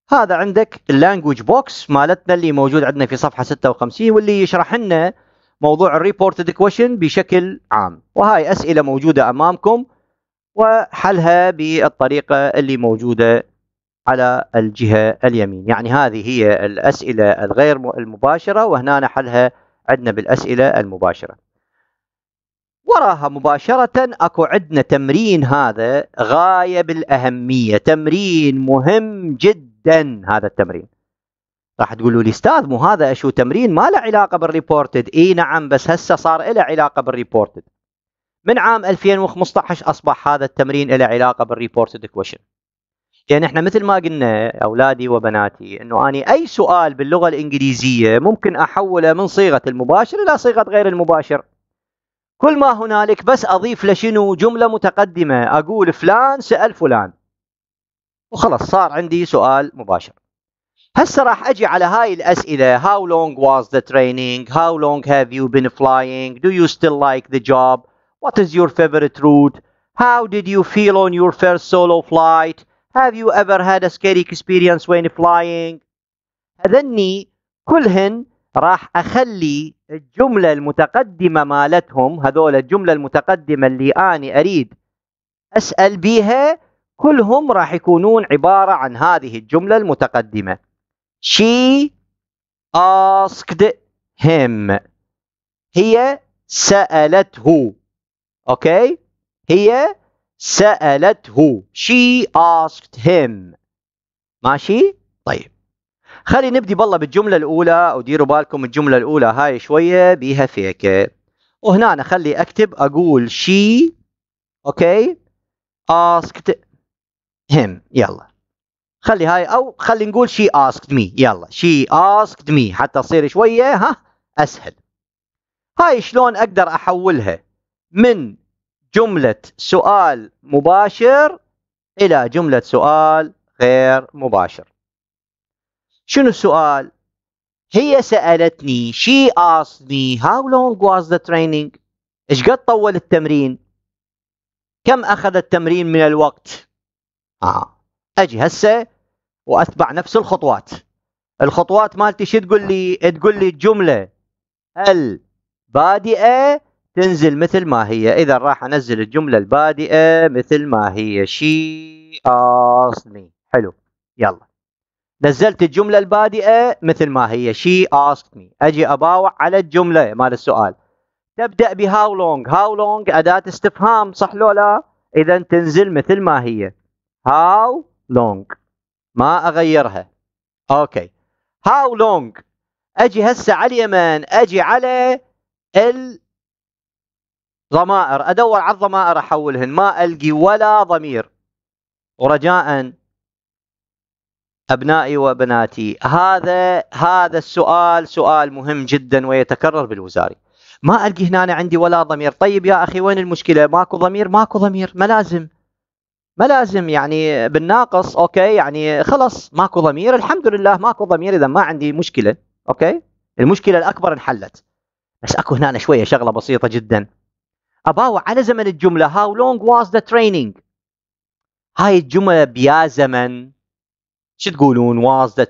A: هذا عندك اللانجوج بوكس مالتنا اللي موجود عندنا في صفحه 56 واللي يشرح لنا موضوع الريبورتد كويشن بشكل عام وهاي اسئله موجوده امامكم وحلها بالطريقة اللي موجودة على الجهة اليمين يعني هذه هي الأسئلة الغير المباشرة وهنا حلها عندنا بالأسئلة المباشرة وراها مباشرة اكو عندنا تمرين هذا غاية بالأهمية تمرين مهم جدا هذا التمرين راح تقولوا لي استاذ مو هذا شو تمرين ما له علاقة بالريبورتد اي نعم بس هسه صار له علاقة بالريبورتد من عام 2015 اصبح هذا التمرين له علاقه بالريبورتد كويشن لان يعني احنا مثل ما قلنا اولادي وبناتي انه اني اي سؤال باللغه الانجليزيه ممكن احوله من صيغه المباشر الى صيغه غير المباشر كل ما هنالك بس اضيف له شنو جمله متقدمه اقول فلان سال فلان وخلص صار عندي سؤال مباشر هسه راح اجي على هاي الاسئله how long was the training how long have you been flying do you still like the job What is your favorite route? How did you feel on your first solo flight? Have you ever had a scary experience when flying? هذني كلهن راح أخلي الجملة المتقدمة مالتهم هذول الجملة المتقدمة اللي أنا أريد أسأل بيها كلهم راح يكونون عبارة عن هذه الجملة المتقدمة She asked him هي سألته اوكي هي سألته. شي اسكت هيم ماشي؟ طيب. خلي نبدي بالله بالجملة الأولى وديروا بالكم الجملة الأولى هاي شوية بيها فيكة. وهنا أنا خلي أكتب أقول she okay asked him يلا. خلي هاي أو خلي نقول she asked me يلا she asked me حتى تصير شوية ها أسهل. هاي شلون أقدر أحولها؟ من جملة سؤال مباشر إلى جملة سؤال غير مباشر شنو السؤال؟ هي سألتني she asked me how long was the training ايش قد طول التمرين كم أخذ التمرين من الوقت آه. أجي هسه وأتبع نفس الخطوات الخطوات مالتي شو تقول لي تقول لي الجملة البادئة تنزل مثل ما هي اذا راح انزل الجمله البادئه مثل ما هي شي asked مي حلو يلا نزلت الجمله البادئه مثل ما هي شي asked مي اجي اباوع على الجمله مال السؤال تبدا بهاو لونج هاو لونج اداه استفهام صح لو لا اذا تنزل مثل ما هي هاو لونج ما اغيرها اوكي هاو لونج اجي هسه على اليمن اجي على ال ضمائر ادور على الضمائر احولهن ما القي ولا ضمير ورجاء ابنائي وبناتي هذا هذا السؤال سؤال مهم جدا ويتكرر بالوزاري ما القي هنا عندي ولا ضمير طيب يا اخي وين المشكله ماكو ضمير ماكو ضمير ما لازم ما لازم يعني بالناقص اوكي يعني خلص ماكو ضمير الحمد لله ماكو ضمير اذا ما عندي مشكله اوكي المشكله الاكبر انحلت بس اكو هنا شويه شغله بسيطه جدا أباوع على زمن الجملة how long was the training هاي الجملة بيا زمن شو تقولون was ذا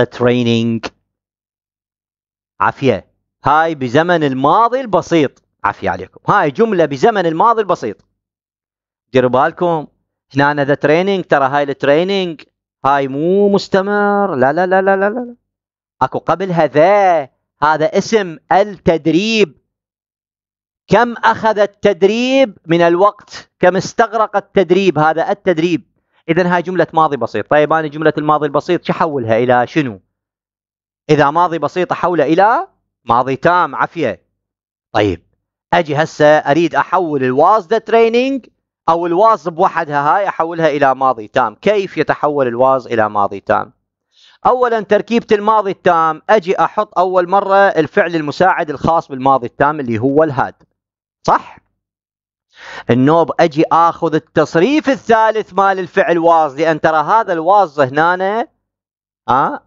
A: the training عافية هاي بزمن الماضي البسيط عافية عليكم هاي جملة بزمن الماضي البسيط ديروا بالكم هنا ذا تريننج ترى هاي التريننج هاي مو مستمر لا لا لا لا لا لا اكو قبلها ذا هذا اسم التدريب كم أخذ التدريب من الوقت كم استغرق التدريب هذا التدريب إذا هاي جملة ماضي بسيط طيب أنا جملة الماضي البسيط شو أحولها إلى شنو إذا ماضي بسيط أحوله إلى ماضي تام عافية طيب أجي هسه أريد أحول الواز ذا تريننج أو الواز بوحدها هاي أحولها إلى ماضي تام كيف يتحول الواز إلى ماضي تام اولا تركيبه الماضي التام اجي احط اول مره الفعل المساعد الخاص بالماضي التام اللي هو الهاد صح؟ النوب اجي اخذ التصريف الثالث مال الفعل واز لان ترى هذا الواز هنا أه؟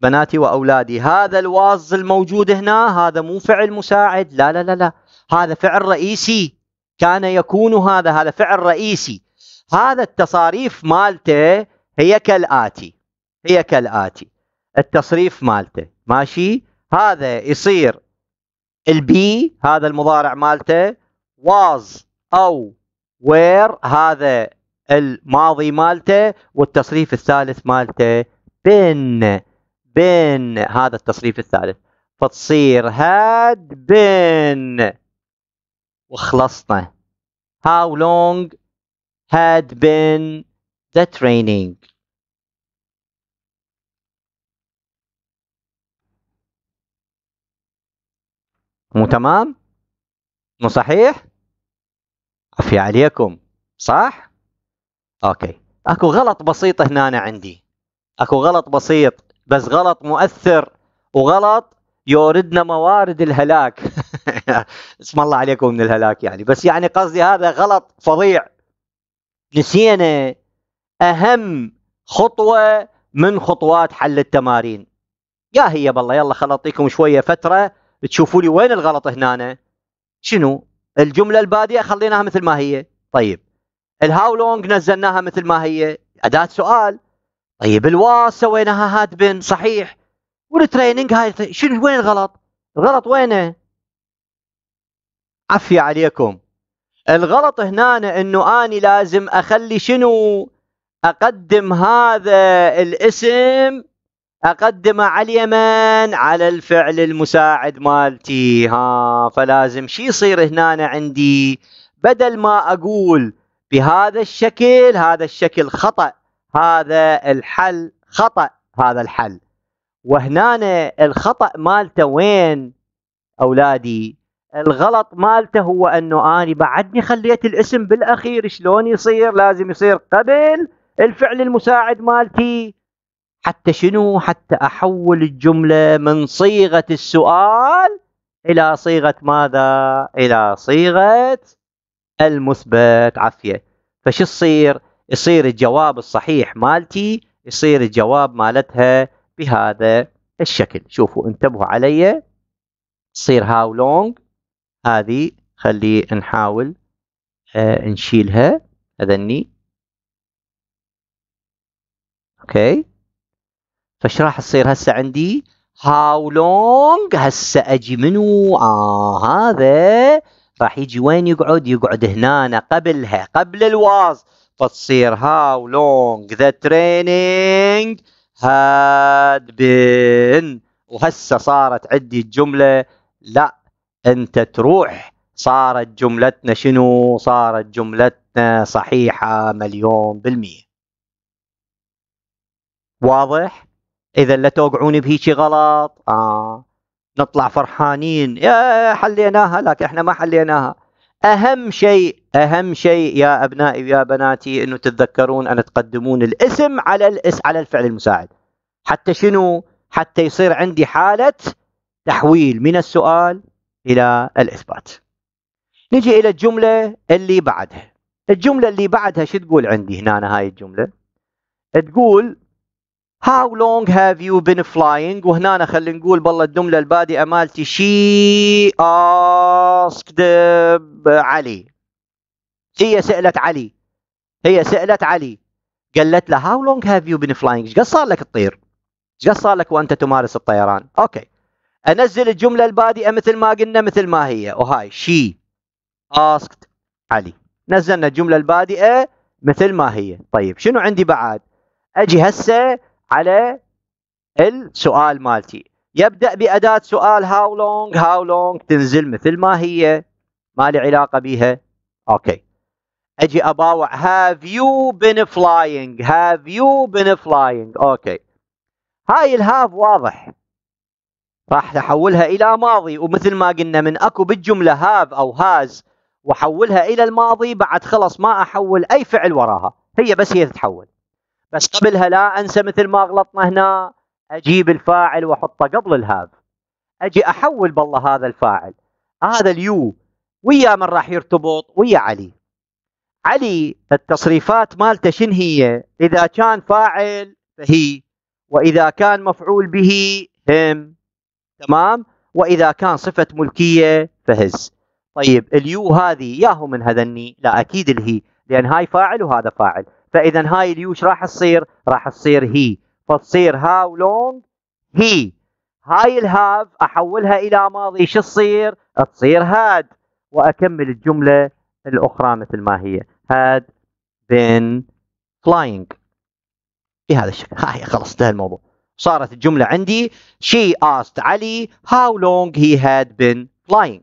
A: بناتي واولادي هذا الواز الموجود هنا هذا مو فعل مساعد لا لا لا لا هذا فعل رئيسي كان يكون هذا هذا فعل رئيسي هذا التصاريف مالته هي كالاتي هي كالاتي التصريف مالته ماشي هذا يصير البي هذا المضارع مالته واز او وير هذا الماضي مالته والتصريف الثالث مالته بن بن هذا التصريف الثالث فتصير هاد بن وخلصنا how long had been the training مو تمام مو صحيح عفية عليكم صح اوكي اكو غلط بسيط هنا عندي اكو غلط بسيط بس غلط مؤثر وغلط يوردنا موارد الهلاك اسم الله عليكم من الهلاك يعني بس يعني قصدي هذا غلط فظيع نسينا اهم خطوه من خطوات حل التمارين يا هي بالله يلا خلطيكم شويه فتره تشوفوا لي وين الغلط هنا شنو الجمله البادئه خليناها مثل ما هي طيب الهاو لونج نزلناها مثل ما هي اداه سؤال طيب الواس سويناها هاد بن صحيح والتريننج هاي شنو وين الغلط الغلط وينه عفية عليكم الغلط هنا انه اني لازم اخلي شنو اقدم هذا الاسم اقدمه على اليمن على الفعل المساعد مالتي ها فلازم شي يصير هنا عندي بدل ما اقول بهذا الشكل هذا الشكل خطأ هذا الحل خطأ هذا الحل وهنا الخطأ مالته وين أولادي الغلط مالته هو أنه أنا بعدني خليت الاسم بالأخير شلون يصير لازم يصير قبل الفعل المساعد مالتي حتى شنو حتى احول الجمله من صيغه السؤال الى صيغه ماذا الى صيغه المثبت عافيه فشو تصير يصير الجواب الصحيح مالتي يصير الجواب مالتها بهذا الشكل شوفوا انتبهوا علي تصير هاو لونج هذه خلي نحاول آه، نشيلها هذني اوكي فايش راح تصير هسه عندي هاو لونج هسه اجي منو آه هذا راح يجي وين يقعد يقعد هنا قبلها قبل الواز فتصير هاو لونج ذا تريننج هاد بين وهسه صارت عندي الجمله لا انت تروح صارت جملتنا شنو صارت جملتنا صحيحه مليون بالميه واضح اذا لا توقعوني بهيجي غلط آه. نطلع فرحانين يا حليناها لكن احنا ما حليناها اهم شيء اهم شيء يا ابنائي ويا بناتي انه تتذكرون ان تقدمون الاسم على الاس على الفعل المساعد حتى شنو حتى يصير عندي حاله تحويل من السؤال الى الاثبات نجي الى الجمله اللي بعدها الجمله اللي بعدها شو تقول عندي هنا هاي الجمله تقول How long have you been flying? وهنا خلينا نقول بالله الجمله البادئه مالتي شي asked علي هي سالت علي هي سالت علي قالت له How long have you been flying? ايش قد صار لك تطير؟ ايش قد صار لك وانت تمارس الطيران؟ اوكي انزل الجمله البادئه مثل ما قلنا مثل ما هي وهاي شي اسكت علي نزلنا الجمله البادئه مثل ما هي طيب شنو عندي بعد؟ اجي هسه على السؤال مالتي يبدأ بأداة سؤال هاو لونج هاو لونج تنزل مثل ما هي ما لي علاقة بيها أوكي أجي أباوع هاف يو بن فلاينج هاف يو بن فلاينج أوكي هاي الهاف واضح راح أحولها إلى ماضي ومثل ما قلنا من أكو بالجملة هاف أو هاز وحولها إلى الماضي بعد خلص ما أحول أي فعل وراها هي بس هي تتحول بس قبلها لا انسى مثل ما غلطنا هنا اجيب الفاعل واحطه قبل الهاف اجي احول بالله هذا الفاعل هذا اليو ويا من راح يرتبط ويا علي علي التصريفات مالته شن هي اذا كان فاعل فهي واذا كان مفعول به هم تمام واذا كان صفه ملكيه فهز طيب اليو هذه ياهو من هذني لا اكيد الهي لان هاي فاعل وهذا فاعل فاذا هاي اليوش راح تصير راح تصير هي فتصير هاو لونج هي هاي الهاف احولها الى ماضي شو تصير تصير هاد واكمل الجمله الاخرى مثل ما هي هاد been flying بهذا الشكل هاي خلص انتهى الموضوع صارت الجمله عندي she asked علي how long he had been flying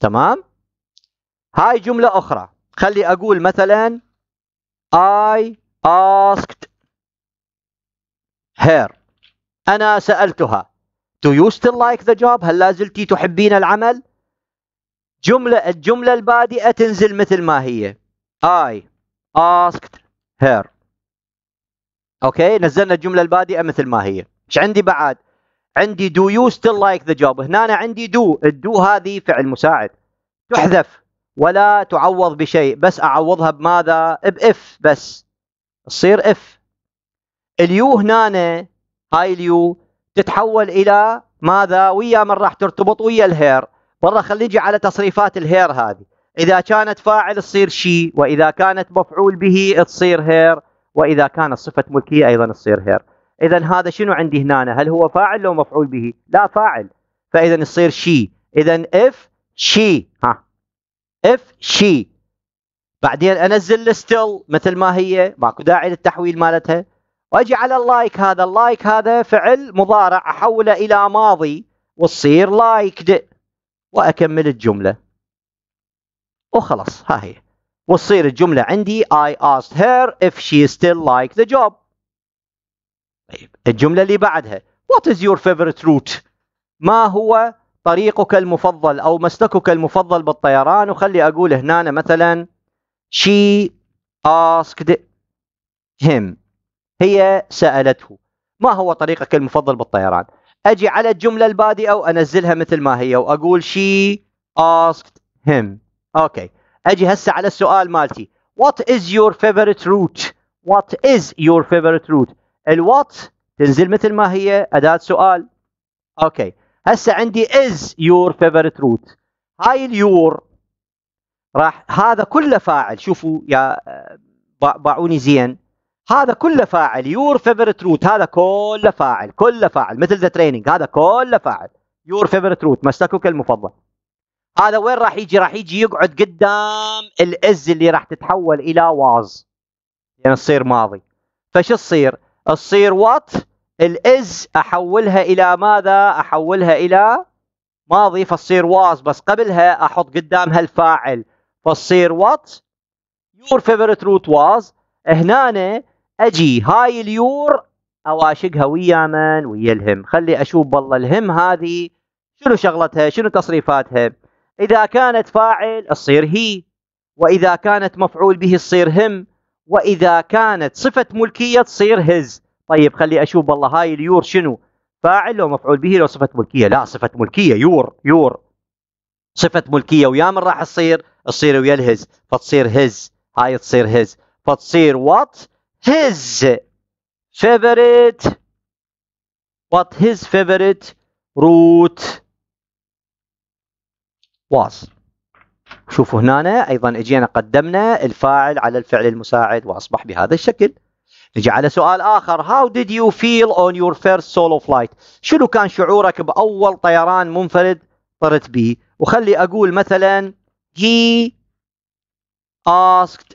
A: تمام هاي جملة أخرى خلي أقول مثلا I asked her أنا سألتها Do you still like the job? هل لازلتي تحبين العمل؟ جملة الجملة البادئة تنزل مثل ما هي I asked her اوكي نزلنا الجملة البادئة مثل ما هي ايش عندي بعد؟ عندي do you still like the job هنا أنا عندي do الدو هذه فعل مساعد تحذف ولا تعوض بشيء بس اعوضها بماذا باف بس تصير اف اليو هنا هاي اليو تتحول الى ماذا ويا من راح ترتبط ويا الهير برا خليجي على تصريفات الهير هذه اذا كانت فاعل تصير شي واذا كانت مفعول به تصير هير واذا كانت صفه ملكيه ايضا تصير هير اذا هذا شنو عندي هنا هل هو فاعل لو مفعول به لا فاعل فاذا يصير شي اذا اف شي ها if she بعدين انزل الستيل مثل ما هي ماكو داعي للتحويل مالتها واجي على اللايك هذا اللايك هذا فعل مضارع احوله الى ماضي وتصير لايكد واكمل الجمله وخلاص ها هي وتصير الجمله عندي I asked her if she still liked the job طيب. الجمله اللي بعدها What is your favorite route ما هو طريقك المفضل او مسلكك المفضل بالطيران وخلي اقول هنا مثلا she asked him هي سالته ما هو طريقك المفضل بالطيران اجي على الجمله البادئه وانزلها مثل ما هي واقول she asked him اوكي اجي هسه على السؤال مالتي what is your favorite route what is your favorite route الوات تنزل مثل ما هي اداه سؤال اوكي هسه عندي is your favorite روت هاي اليور راح هذا كله فاعل شوفوا يا آه، باعوني زين هذا كله فاعل يور فيفرت روت هذا كله فاعل كله فاعل مثل ذا تريننج هذا كله فاعل يور فيفرت روت مسلكك المفضل هذا وين راح يجي راح يجي يقعد قدام الاز اللي راح تتحول الى واز يعني تصير ماضي فشو تصير تصير وات الإز أحولها إلى ماذا؟ أحولها إلى ماضي فتصير واز بس قبلها أحط قدامها الفاعل فتصير وات يور فيفورت روت واز هنا أجي هاي اليور أواشقها ويا من؟ ويا الهم خلي أشوف والله الهم هذه شنو شغلتها؟ شنو تصريفاتها؟ إذا كانت فاعل تصير هي وإذا كانت مفعول به تصير هم وإذا كانت صفة ملكية تصير هز طيب خلي اشوف والله هاي اليور شنو فاعل لو مفعول به لو صفه ملكيه لا صفه ملكيه يور يور صفه ملكيه ويا من راح تصير تصير ويا الهز فتصير هز هاي تصير هز فتصير وات هز favorite وات هز favorite روت was شوفوا هنا أيضا أجينا قدمنا الفاعل على الفعل المساعد وأصبح بهذا الشكل نجي على سؤال آخر How did you feel on your first solo flight شنو كان شعورك بأول طيران منفرد طرت به وخلي أقول مثلا He asked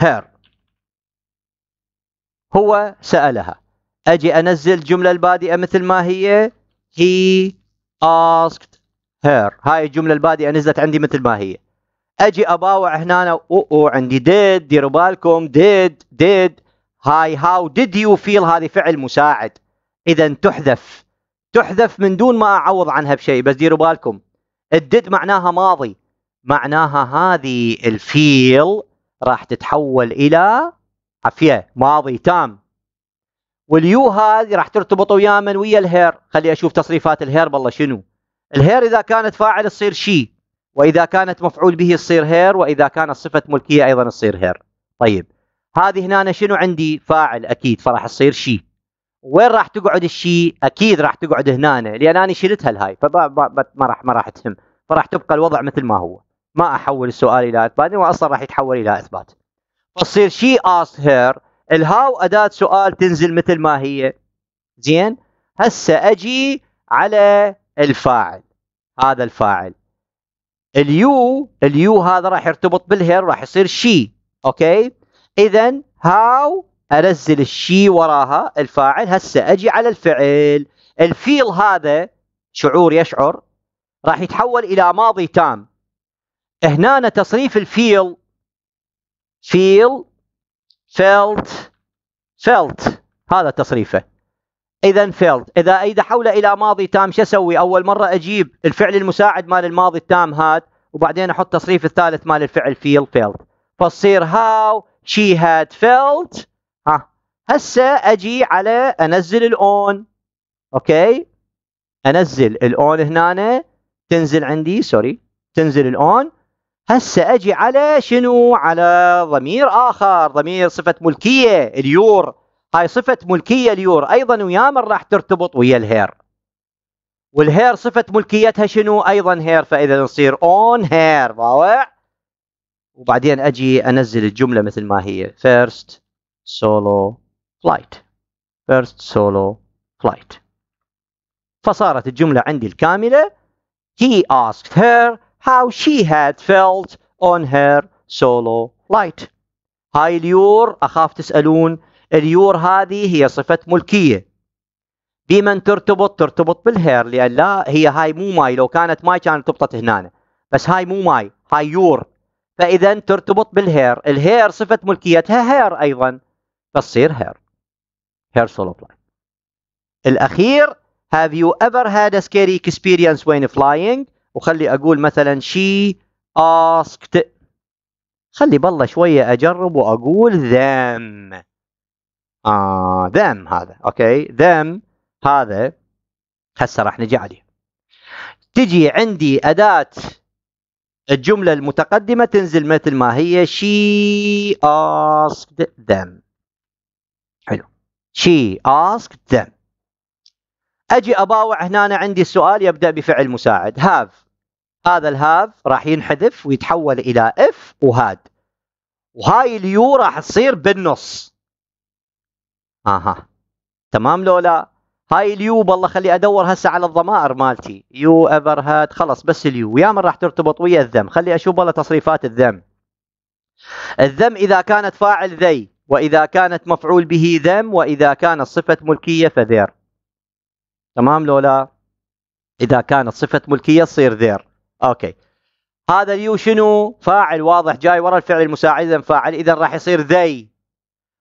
A: her هو سألها أجي أنزل الجملة البادئة مثل ما هي He asked her هاي الجملة البادئة نزلت عندي مثل ما هي اجي اباوع هنا عندي ديد ديروا بالكم ديد ديد هاي هاو ديد يو فيل هذه فعل مساعد اذا تحذف تحذف من دون ما اعوض عنها بشيء بس ديروا بالكم الديد معناها ماضي معناها هذه الفيل راح تتحول الى عفيه ماضي تام واليو هذه راح ترتبط ويا من ويا الهير خلي اشوف تصريفات الهير بالله شنو الهير اذا كانت فاعل تصير شي واذا كانت مفعول به تصير هير واذا كانت صفه ملكيه ايضا تصير هير طيب هذه هنا أنا شنو عندي فاعل اكيد فراح تصير شي وين راح تقعد الشي اكيد راح تقعد هنا لان انا شلتها الهاي فما راح ما راح تهم فراح تبقى الوضع مثل ما هو ما احول السؤال الى اثبات واصلا راح يتحول الى اثبات فتصير شي اس هير الهاو اداه سؤال تنزل مثل ما هي زين هسه اجي على الفاعل هذا الفاعل اليو اليو هذا راح يرتبط بالهير راح يصير شي اوكي اذا هاو انزل الشي وراها الفاعل هسه اجي على الفعل الفيل هذا شعور يشعر راح يتحول الى ماضي تام هنا تصريف الفيل فيل فيلت فيلت هذا تصريفه اذا فيلد اذا اذا حوله الى ماضي تام شو اسوي اول مره اجيب الفعل المساعد مال الماضي التام هاد وبعدين احط تصريف الثالث مال الفعل فيل فيلد فتصير هاو شي هاد فيلد ها هسه اجي على انزل الاون اوكي انزل الاون هنا تنزل عندي سوري تنزل الاون هسه اجي على شنو على ضمير اخر ضمير صفه ملكيه اليور هاي صفة ملكية اليور أيضا ويا من راح ترتبط ويا الهير والهير صفة ملكيتها شنو أيضا هير فإذا نصير اون هير ضاوع وبعدين أجي أنزل الجملة مثل ما هي first solo flight first solo flight فصارت الجملة عندي الكاملة he asked her how she had felt on her solo flight هاي اليور أخاف تسألون اليور هذه هي صفة ملكية بمن ترتبط ترتبط بالهير لأن لا هي هاي مو ماي لو كانت ماي كانت ارتبطت هنا بس هاي مو ماي هاي يور فإذا ترتبط بالهير الهير صفة ملكيتها هير أيضا فتصير هير هير سولو فلاي الأخير have you ever had a scary experience when flying وخلي أقول مثلا she asked خلي بالله شوية أجرب وأقول them آه them هذا اوكي them هذا هسه راح نجي عليه تجي عندي أداة الجملة المتقدمة تنزل مثل ما هي she asked them حلو she asked them أجي أباوع هنا عندي السؤال يبدأ بفعل مساعد have هذا الهاف راح ينحذف ويتحول إلى if وهاد وهاي اليو راح تصير بالنص اها تمام لولا هاي اليو بالله خلي ادور هسه على الضمائر مالتي يو ايفر هاد خلص بس اليو ويا من راح ترتبط ويا الذم خلي اشوف بالله تصريفات الذم الذم اذا كانت فاعل ذي واذا كانت مفعول به ذم واذا كانت صفه ملكيه فذير تمام لولا اذا كانت صفه ملكيه تصير ذير اوكي هذا اليو شنو فاعل واضح جاي ورا الفعل المساعد فاعل اذا راح يصير ذي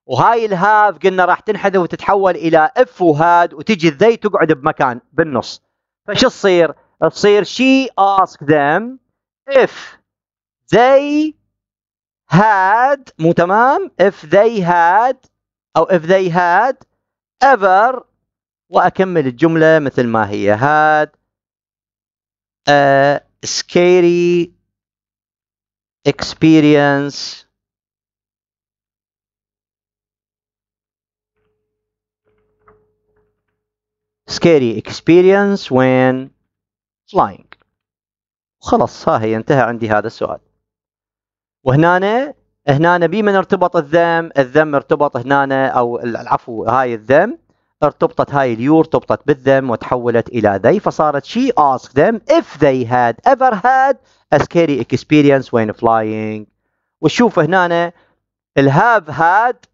A: وهاي الهاف قلنا راح تنحذف وتتحول الى اف وهاد وتجي الذي تقعد بمكان بالنص فشو تصير؟ تصير she اسك them if they had مو تمام if they had او if they had ايفر واكمل الجمله مثل ما هي had a scary experience scary experience when flying خلاص ها هي انتهى عندي هذا السؤال وهنا هنا بمن ارتبط الذم الذم ارتبط هنا او العفو هاي الذم ارتبطت هاي اليو ارتبطت بالذم وتحولت الى ذي فصارت she asked them if they had ever had a scary experience when flying وشوف هنا الهاف هاد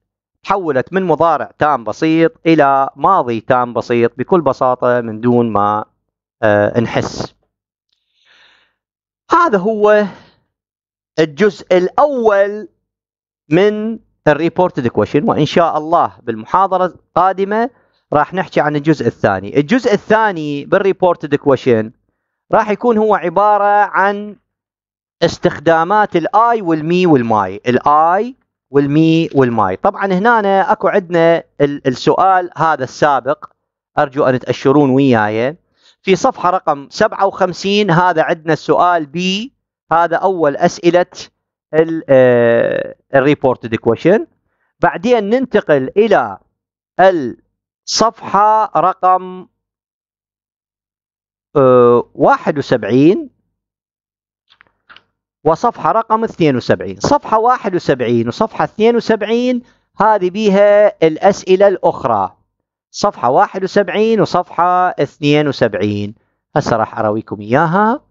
A: تحولت من مضارع تام بسيط إلى ماضي تام بسيط بكل بساطة من دون ما آه، نحس هذا هو الجزء الأول من الريبورتد كويشن وإن شاء الله بالمحاضرة القادمة راح نحكي عن الجزء الثاني الجزء الثاني بالريبورتد كويشن راح يكون هو عبارة عن استخدامات الاي والمي والماي الاي والمي والماي طبعا هنا أنا اكو عندنا السؤال هذا السابق ارجو ان تاشرون وياي في صفحه رقم 57 هذا عندنا السؤال بي هذا اول اسئله آه، الريبورتد كويشن بعدين ننتقل الى الصفحه رقم 71 آه، وصفحة رقم 72 صفحة 71 وصفحة 72 هذه بيها الأسئلة الأخرى صفحة 71 وصفحة 72 هسه راح أراويكم إياها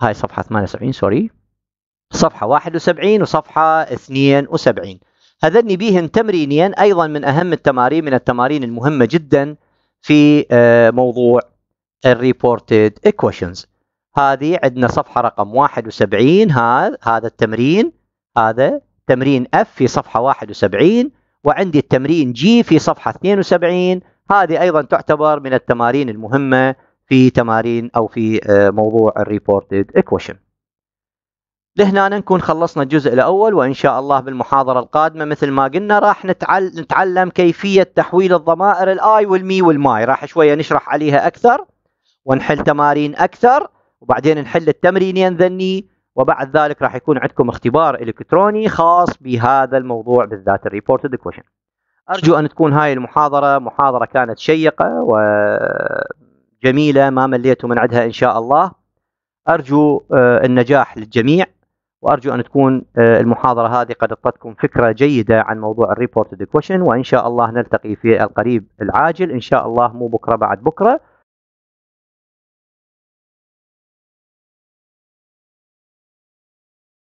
A: هاي صفحة 78 سوري صفحة 71 وصفحة 72 هذني بيهن تمرينين أيضا من أهم التمارين من التمارين المهمة جدا في آه، موضوع الريبورتد equations هذه عندنا صفحة رقم 71 هذا هذا التمرين هذا تمرين F في صفحة 71 وعندي التمرين G في صفحة 72 هذه أيضا تعتبر من التمارين المهمة في تمارين أو في آه، موضوع الريبورتد equation لهنا نكون خلصنا الجزء الأول وإن شاء الله بالمحاضرة القادمة مثل ما قلنا راح نتعلم كيفية تحويل الضمائر الآي والمي والماي راح شوية نشرح عليها أكثر ونحل تمارين أكثر وبعدين نحل التمرينين ذني وبعد ذلك راح يكون عندكم اختبار الكتروني خاص بهذا الموضوع بالذات الريبورتد كويشن ارجو ان تكون هاي المحاضره محاضره كانت شيقه وجميله ما مليتوا من عدها ان شاء الله ارجو آه، النجاح للجميع وارجو ان تكون آه، المحاضره هذه قد اعطتكم فكره جيده عن موضوع الريبورتد كويشن وان شاء الله نلتقي في القريب العاجل ان شاء الله مو بكره بعد بكره